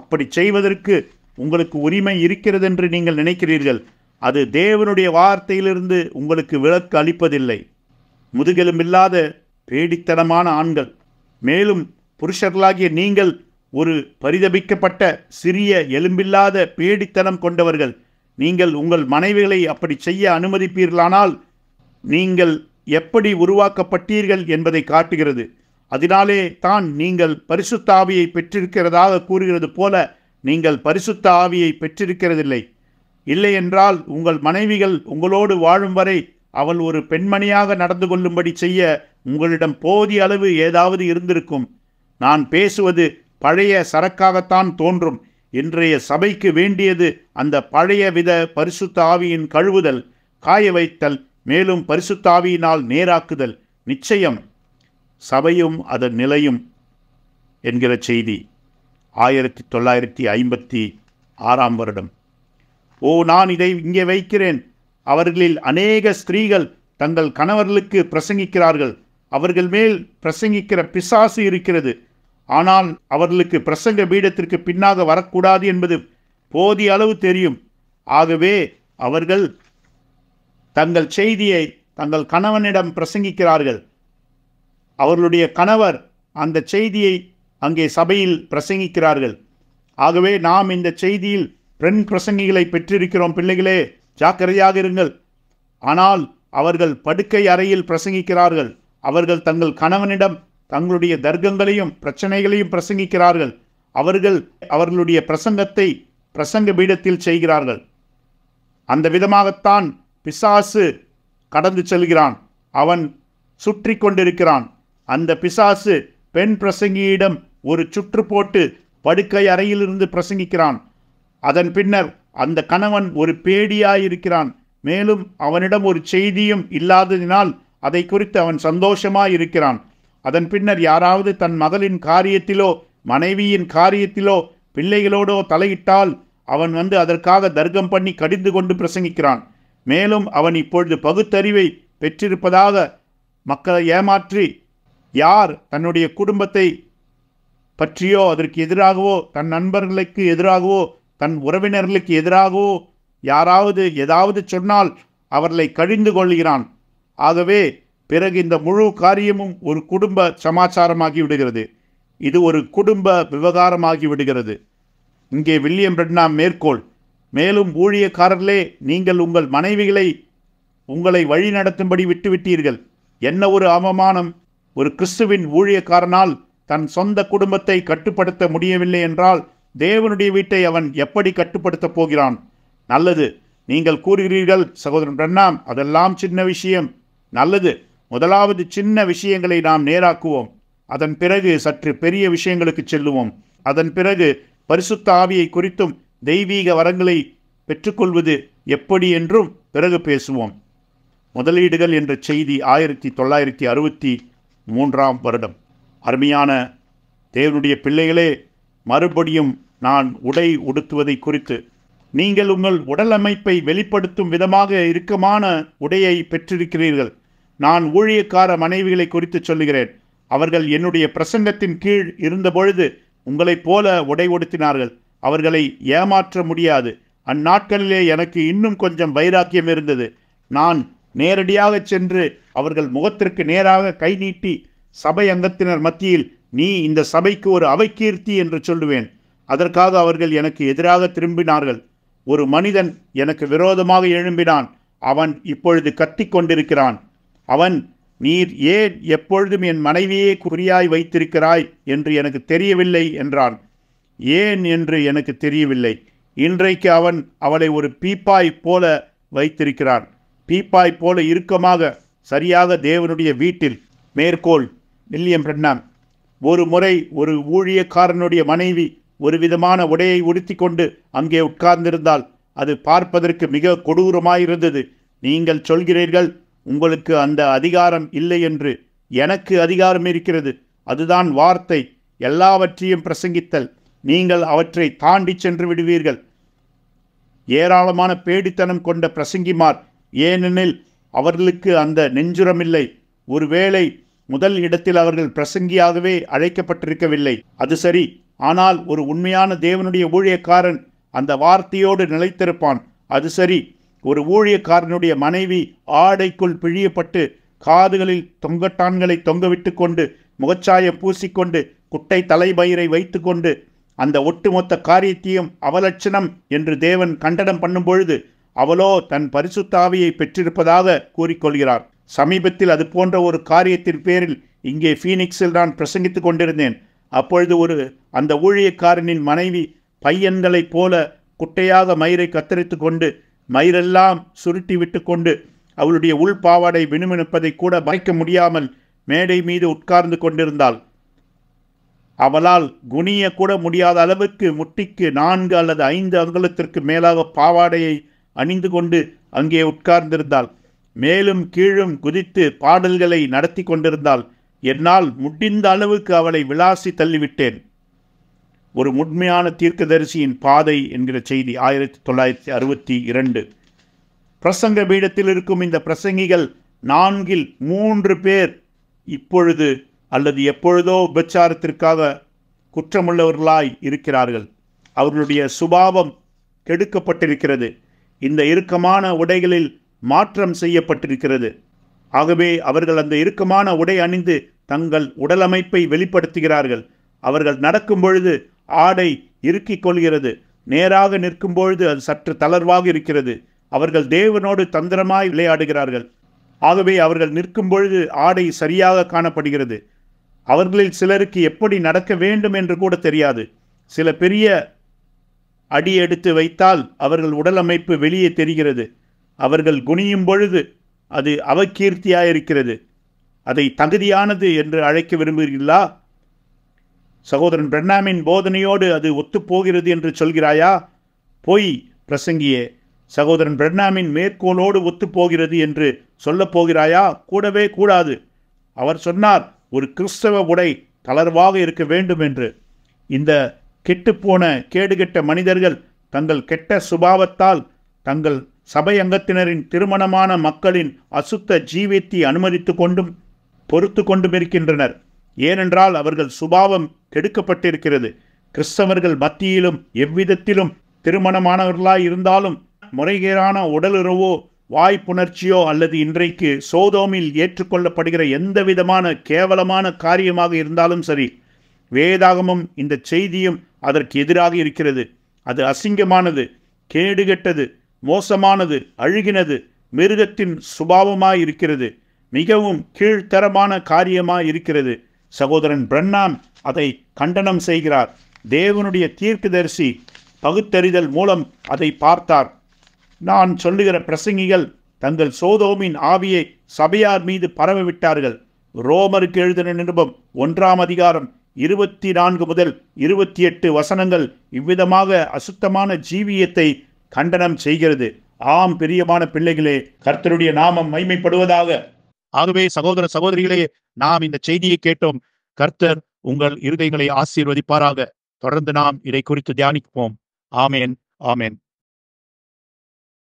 அப்படி செய்வதற்கு உங்களுக்கு உரிமை இருக்கிறது என்று நீங்கள் நினைக்கிறீர்கள் அது தேவனுடைய வார்த்தையிலிருந்து உங்களுக்கு விளக்கு அளிப்பதில்லை முதுகெலும்பில்லாத பேடித்தனமான ஆண்கள் மேலும் புருஷர்களாகிய நீங்கள் ஒரு பரிதபிக்கப்பட்ட சிறிய எலும்பில்லாத பேடித்தனம் கொண்டவர்கள் நீங்கள் உங்கள் மனைவிகளை அப்படி செய்ய அனுமதிப்பீர்களானால் நீங்கள் எப்படி உருவாக்கப்பட்டீர்கள் என்பதை காட்டுகிறது அதனாலே தான் நீங்கள் பரிசுத்த ஆவியை பெற்றிருக்கிறதாக கூறுகிறது போல நீங்கள் பரிசுத்த ஆவியை பெற்றிருக்கிறதில்லை இல்லையென்றால் உங்கள் மனைவிகள் உங்களோடு வாழும் வரை அவள் ஒரு பெண்மணியாக நடந்து கொள்ளும்படி செய்ய உங்களிடம் போதிய அளவு ஏதாவது இருந்திருக்கும் நான் பேசுவது பழைய சரக்காகத்தான் தோன்றும் இன்றைய சபைக்கு வேண்டியது அந்த பழைய வித பரிசுத்த ஆவியின் கழுவுதல் காய வைத்தல் மேலும் பரிசுத்தாவியினால் நேராக்குதல் நிச்சயம் சபையும் அதன் நிலையும் என்கிற செய்தி ஆயிரத்தி தொள்ளாயிரத்தி ஐம்பத்தி ஆறாம் வருடம் ஓ நான் இதை இங்கே வைக்கிறேன் அவர்களில் அநேக ஸ்திரீகள் தங்கள் கணவர்களுக்கு பிரசங்கிக்கிறார்கள் அவர்கள் மேல் பிரசங்கிக்கிற பிசாசு இருக்கிறது ஆனால் அவர்களுக்கு பிரசங்க பீடத்திற்கு பின்னாக வரக்கூடாது என்பது போதிய அளவு தெரியும் ஆகவே அவர்கள் தங்கள் செய்தியை தங்கள் கணவனிடம் பிரசங்கிக்கிறார்கள் அவர்களுடைய கணவர் அந்த செய்தியை அங்கே சபையில் பிரசங்கிக்கிறார்கள் ஆகவே நாம் இந்த செய்தியில் பெண் பிரசங்கிகளை பெற்றிருக்கிறோம் பிள்ளைகளே ஜாக்கிரதையாக இருங்கள் ஆனால் அவர்கள் படுக்கை அறையில் பிரசங்கிக்கிறார்கள் அவர்கள் தங்கள் கணவனிடம் தங்களுடைய தர்க்கங்களையும் பிரச்சனைகளையும் பிரசங்கிக்கிறார்கள் அவர்கள் அவர்களுடைய பிரசங்கத்தை பிரசங்க பீடத்தில் செய்கிறார்கள் அந்த விதமாகத்தான் பிசாசு கடந்து செல்கிறான் அவன் சுற்றி கொண்டிருக்கிறான் அந்த பிசாசு பெண் பிரசங்கியிடம் ஒரு சுற்று போட்டு படுக்கை அறையிலிருந்து பிரசங்கிக்கிறான் அதன் பின்னர் அந்த கணவன் ஒரு பேடியாயிருக்கிறான் மேலும் அவனிடம் ஒரு செய்தியும் இல்லாததினால் அதை குறித்து அவன் சந்தோஷமாயிருக்கிறான் அதன் பின்னர் யாராவது தன் மகளின் காரியத்திலோ மனைவியின் காரியத்திலோ பிள்ளைகளோடோ தலையிட்டால் அவன் வந்து அதற்காக தர்க்கம் பண்ணி கடிந்து கொண்டு பிரசங்கிக்கிறான் மேலும் அவன் இப்பொழுது பகுத்தறிவை பெற்றிருப்பதாக மக்களை ஏமாற்றி யார் தன்னுடைய குடும்பத்தை பற்றியோ அதற்கு எதிராகவோ தன் நண்பர்களுக்கு எதிராகவோ தன் உறவினர்களுக்கு எதிராகவோ யாராவது ஏதாவது சொன்னால் அவர்களை கழிந்து கொள்கிறான் ஆகவே பிறகு இந்த முழு காரியமும் ஒரு குடும்ப சமாச்சாரமாகி விடுகிறது இது ஒரு குடும்ப விவகாரமாகி விடுகிறது இங்கே வில்லியம் ரெட்னாம் மேற்கோள் மேலும் ஊழியக்காரர்களே நீங்கள் உங்கள் மனைவிகளை உங்களை வழிநடத்தும்படி விட்டுவிட்டீர்கள் என்ன ஒரு அவமானம் ஒரு கிறிஸ்துவின் ஊழியக்காரனால் தன் சொந்த குடும்பத்தை கட்டுப்படுத்த முடியவில்லை என்றால் தேவனுடைய வீட்டை அவன் எப்படி கட்டுப்படுத்தப் போகிறான் நல்லது நீங்கள் கூறுகிறீர்கள் சகோதரன் பிரண்ணாம் அதெல்லாம் சின்ன விஷயம் நல்லது முதலாவது சின்ன விஷயங்களை நாம் நேராக்குவோம் அதன் பிறகு சற்று பெரிய விஷயங்களுக்கு செல்லுவோம் அதன் பிறகு பரிசுத்த ஆவியை குறித்தும் தெய்வீக வரங்களை பெற்றுக்கொள்வது எப்படி என்றும் பிறகு பேசுவோம் முதலீடுகள் என்ற செய்தி ஆயிரத்தி தொள்ளாயிரத்தி அறுபத்தி மூன்றாம் வருடம் அருமையான தேவனுடைய பிள்ளைகளே மறுபடியும் நான் உடை உடுத்துவதை குறித்து நீங்கள் உங்கள் உடல் அமைப்பை வெளிப்படுத்தும் விதமாக இறுக்கமான உடையை பெற்றிருக்கிறீர்கள் நான் ஊழியக்கார மனைவிகளை குறித்து சொல்லுகிறேன் அவர்கள் என்னுடைய பிரசன்னத்தின் கீழ் இருந்தபொழுது உங்களைப் போல உடை உடுத்தினார்கள் அவர்களை ஏமாற்ற முடியாது அந்நாட்களிலே எனக்கு இன்னும் கொஞ்சம் வைராக்கியம் இருந்தது நான் நேரடியாக சென்று அவர்கள் முகத்திற்கு நேராக கை நீட்டி சபை அங்கத்தினர் மத்தியில் நீ இந்த சபைக்கு ஒரு அவைக்கீர்த்தி என்று சொல்லுவேன் அதற்காக அவர்கள் எனக்கு எதிராக திரும்பினார்கள் ஒரு மனிதன் எனக்கு விரோதமாக எழும்பினான் அவன் இப்பொழுது கத்திக்கொண்டிருக்கிறான் கொண்டிருக்கிறான் அவன் நீர் ஏன் எப்பொழுதும் என் மனைவியே குறியாய் வைத்திருக்கிறாய் என்று எனக்கு தெரியவில்லை என்றான் ஏன் என்று எனக்கு தெரியவில்லை இன்றைக்கு அவன் அவளை ஒரு பீப்பாய் போல வைத்திருக்கிறான் பீப்பாய் போல இறுக்கமாக சரியாக தேவனுடைய வீட்டில் மேற்கோள் வில்லியம் பிரண்ணாம் ஒரு முறை ஒரு ஊழியக்காரனுடைய மனைவி ஒரு விதமான உடையை உடுத்தி கொண்டு அங்கே உட்கார்ந்திருந்தால் அது பார்ப்பதற்கு மிக கொடூரமாயிருந்தது நீங்கள் சொல்கிறீர்கள் உங்களுக்கு அந்த அதிகாரம் இல்லை என்று எனக்கு அதிகாரம் இருக்கிறது அதுதான் வார்த்தை எல்லாவற்றையும் பிரசங்கித்தல் நீங்கள் அவற்றை தாண்டி சென்று விடுவீர்கள் ஏராளமான பேடித்தனம் கொண்ட பிரசங்கிமார் ஏனெனில் அவர்களுக்கு அந்த நெஞ்சுரமில்லை ஒருவேளை முதல் இடத்தில் அவர்கள் பிரசங்கியாகவே அழைக்கப்பட்டிருக்கவில்லை அது சரி ஆனால் ஒரு உண்மையான தேவனுடைய ஊழியக்காரன் அந்த வார்த்தையோடு நிலைத்திருப்பான் அது சரி ஒரு ஊழியக்காரனுடைய மனைவி ஆடைக்குள் பிழியப்பட்டு காதுகளில் தொங்கட்டான்களை தொங்கவிட்டு கொண்டு முகச்சாயம் பூசிக்கொண்டு குட்டை தலைபயிரை வைத்துக்கொண்டு அந்த ஒட்டுமொத்த காரியத்தையும் அவலட்சணம் என்று தேவன் கண்டனம் பண்ணும்பொழுது அவளோ தன் பரிசுத்தாவியை பெற்றிருப்பதாக கூறிக்கொள்கிறார் சமீபத்தில் அது போன்ற ஒரு காரியத்தின் பேரில் இங்கே ஃபீனிக்ஸில் நான் பிரசங்கித்துக் கொண்டிருந்தேன் அப்பொழுது ஒரு அந்த ஊழியக்காரனின் மனைவி பையன்களைப் போல குட்டையாக மயிரை கத்தரித்து கொண்டு மயிரெல்லாம் சுருட்டி விட்டு கொண்டு அவளுடைய உள் பாவாடை வினுமினுப்பதை கூட மறைக்க முடியாமல் மேடை மீது உட்கார்ந்து கொண்டிருந்தாள் அவளால் குனிய கூட முடியாத அளவுக்கு முட்டிக்கு நான்கு அல்லது ஐந்து அங்குலத்திற்கு மேலாக பாவாடையை அணிந்து கொண்டு அங்கே உட்கார்ந்திருந்தாள் மேலும் கீழும் குதித்து பாடல்களை நடத்தி கொண்டிருந்தாள் என்னால் முடிந்த அளவுக்கு அவளை விளாசி தள்ளிவிட்டேன் ஒரு முன்மையான தீர்க்கதரிசியின் பாதை என்கிற செய்தி ஆயிரத்தி தொள்ளாயிரத்தி அறுபத்தி இரண்டு பிரசங்க பீடத்தில் இருக்கும் இந்த பிரசங்கிகள் நான்கில் மூன்று பேர் இப்பொழுது அல்லது எப்பொழுதோ உபச்சாரத்திற்காக குற்றமுள்ளவர்களாய் இருக்கிறார்கள் அவர்களுடைய சுபாவம் கெடுக்கப்பட்டிருக்கிறது இந்த இறுக்கமான உடைகளில் மாற்றம் செய்யப்பட்டிருக்கிறது ஆகவே அவர்கள் அந்த இறுக்கமான உடை அணிந்து தங்கள் உடலமைப்பை வெளிப்படுத்துகிறார்கள் அவர்கள் நடக்கும் பொழுது ஆடை இறுக்கிக் கொள்கிறது நேராக நிற்கும் பொழுது அது சற்று தளர்வாக இருக்கிறது அவர்கள் தேவனோடு தந்திரமாய் விளையாடுகிறார்கள் ஆகவே அவர்கள் நிற்கும் பொழுது ஆடை சரியாக காணப்படுகிறது அவர்களில் சிலருக்கு எப்படி நடக்க வேண்டும் என்று கூட தெரியாது சில பெரிய அடி எடுத்து வைத்தால் அவர்கள் உடலமைப்பு வெளியே தெரிகிறது அவர்கள் குனியும் பொழுது அது அவக்கீர்த்தியாயிருக்கிறது அதை தகுதியானது என்று அழைக்க விரும்புகிறீர்களா சகோதரன் பிரண்ணாமின் போதனையோடு அது ஒத்துப்போகிறது என்று சொல்கிறாயா போய் பிரசங்கியே சகோதரன் பிரண்ணாமின் மேற்கோளோடு ஒத்துப்போகிறது என்று சொல்லப்போகிறாயா கூடவே கூடாது அவர் சொன்னார் ஒரு கிறிஸ்தவ உடை தளர்வாக இருக்க வேண்டும் என்று இந்த கெட்டுப்போன கேடுகெட்ட மனிதர்கள் தங்கள் கெட்ட சுபாவத்தால் தங்கள் சபையங்கத்தினரின் திருமணமான மக்களின் அசுத்த ஜீவித்தி அனுமதித்து கொண்டும் பொறுத்து கொண்டும் இருக்கின்றனர் ஏனென்றால் அவர்கள் சுபாவம் கெடுக்கப்பட்டிருக்கிறது கிறிஸ்தவர்கள் மத்தியிலும் எவ்விதத்திலும் திருமணமானவர்களாய் இருந்தாலும் முறைகேறான உடலுறவோ வாய்ப்புணர்ச்சியோ அல்லது இன்றைக்கு சோதோமில் ஏற்றுக்கொள்ளப்படுகிற எந்த விதமான கேவலமான காரியமாக இருந்தாலும் சரி வேதாகமும் இந்த செய்தியும் அதற்கு எதிராக இருக்கிறது அது அசிங்கமானது கேடுகெட்டது மோசமானது அழுகினது மிருகத்தின் சுபாவமாய் இருக்கிறது மிகவும் கீழ்த்தரமான காரியமாக இருக்கிறது சகோதரன் பிரண்ணாம் அதை கண்டனம் செய்கிறார் தேவனுடைய தீர்க்குதரிசி பகுத்தறிதல் மூலம் அதை பார்த்தார் நான் சொல்லுகிற பிரசங்கிகள் தங்கள் சோதோமின் ஆவியை சபையார் மீது பரவவிட்டார்கள் ரோமருக்கு எழுதின நிருபம் ஒன்றாம் அதிகாரம் இருபத்தி நான்கு முதல் இருபத்தி எட்டு வசனங்கள் இவ்விதமாக அசுத்தமான ஜீவியத்தை கண்டனம் செய்கிறது ஆம் பிரியமான பிள்ளைகளே கர்த்தருடைய நாமம் மைமைப்படுவதாக ஆகவே சகோதர சகோதரிகளே நாம் இந்த செய்தியை கேட்டோம் கர்த்தர் உங்கள் இருதைகளை ஆசீர்வதிப்பாராக தொடர்ந்து நாம் இதை குறித்து தியானிப்போம் ஆமேன் ஆமேன்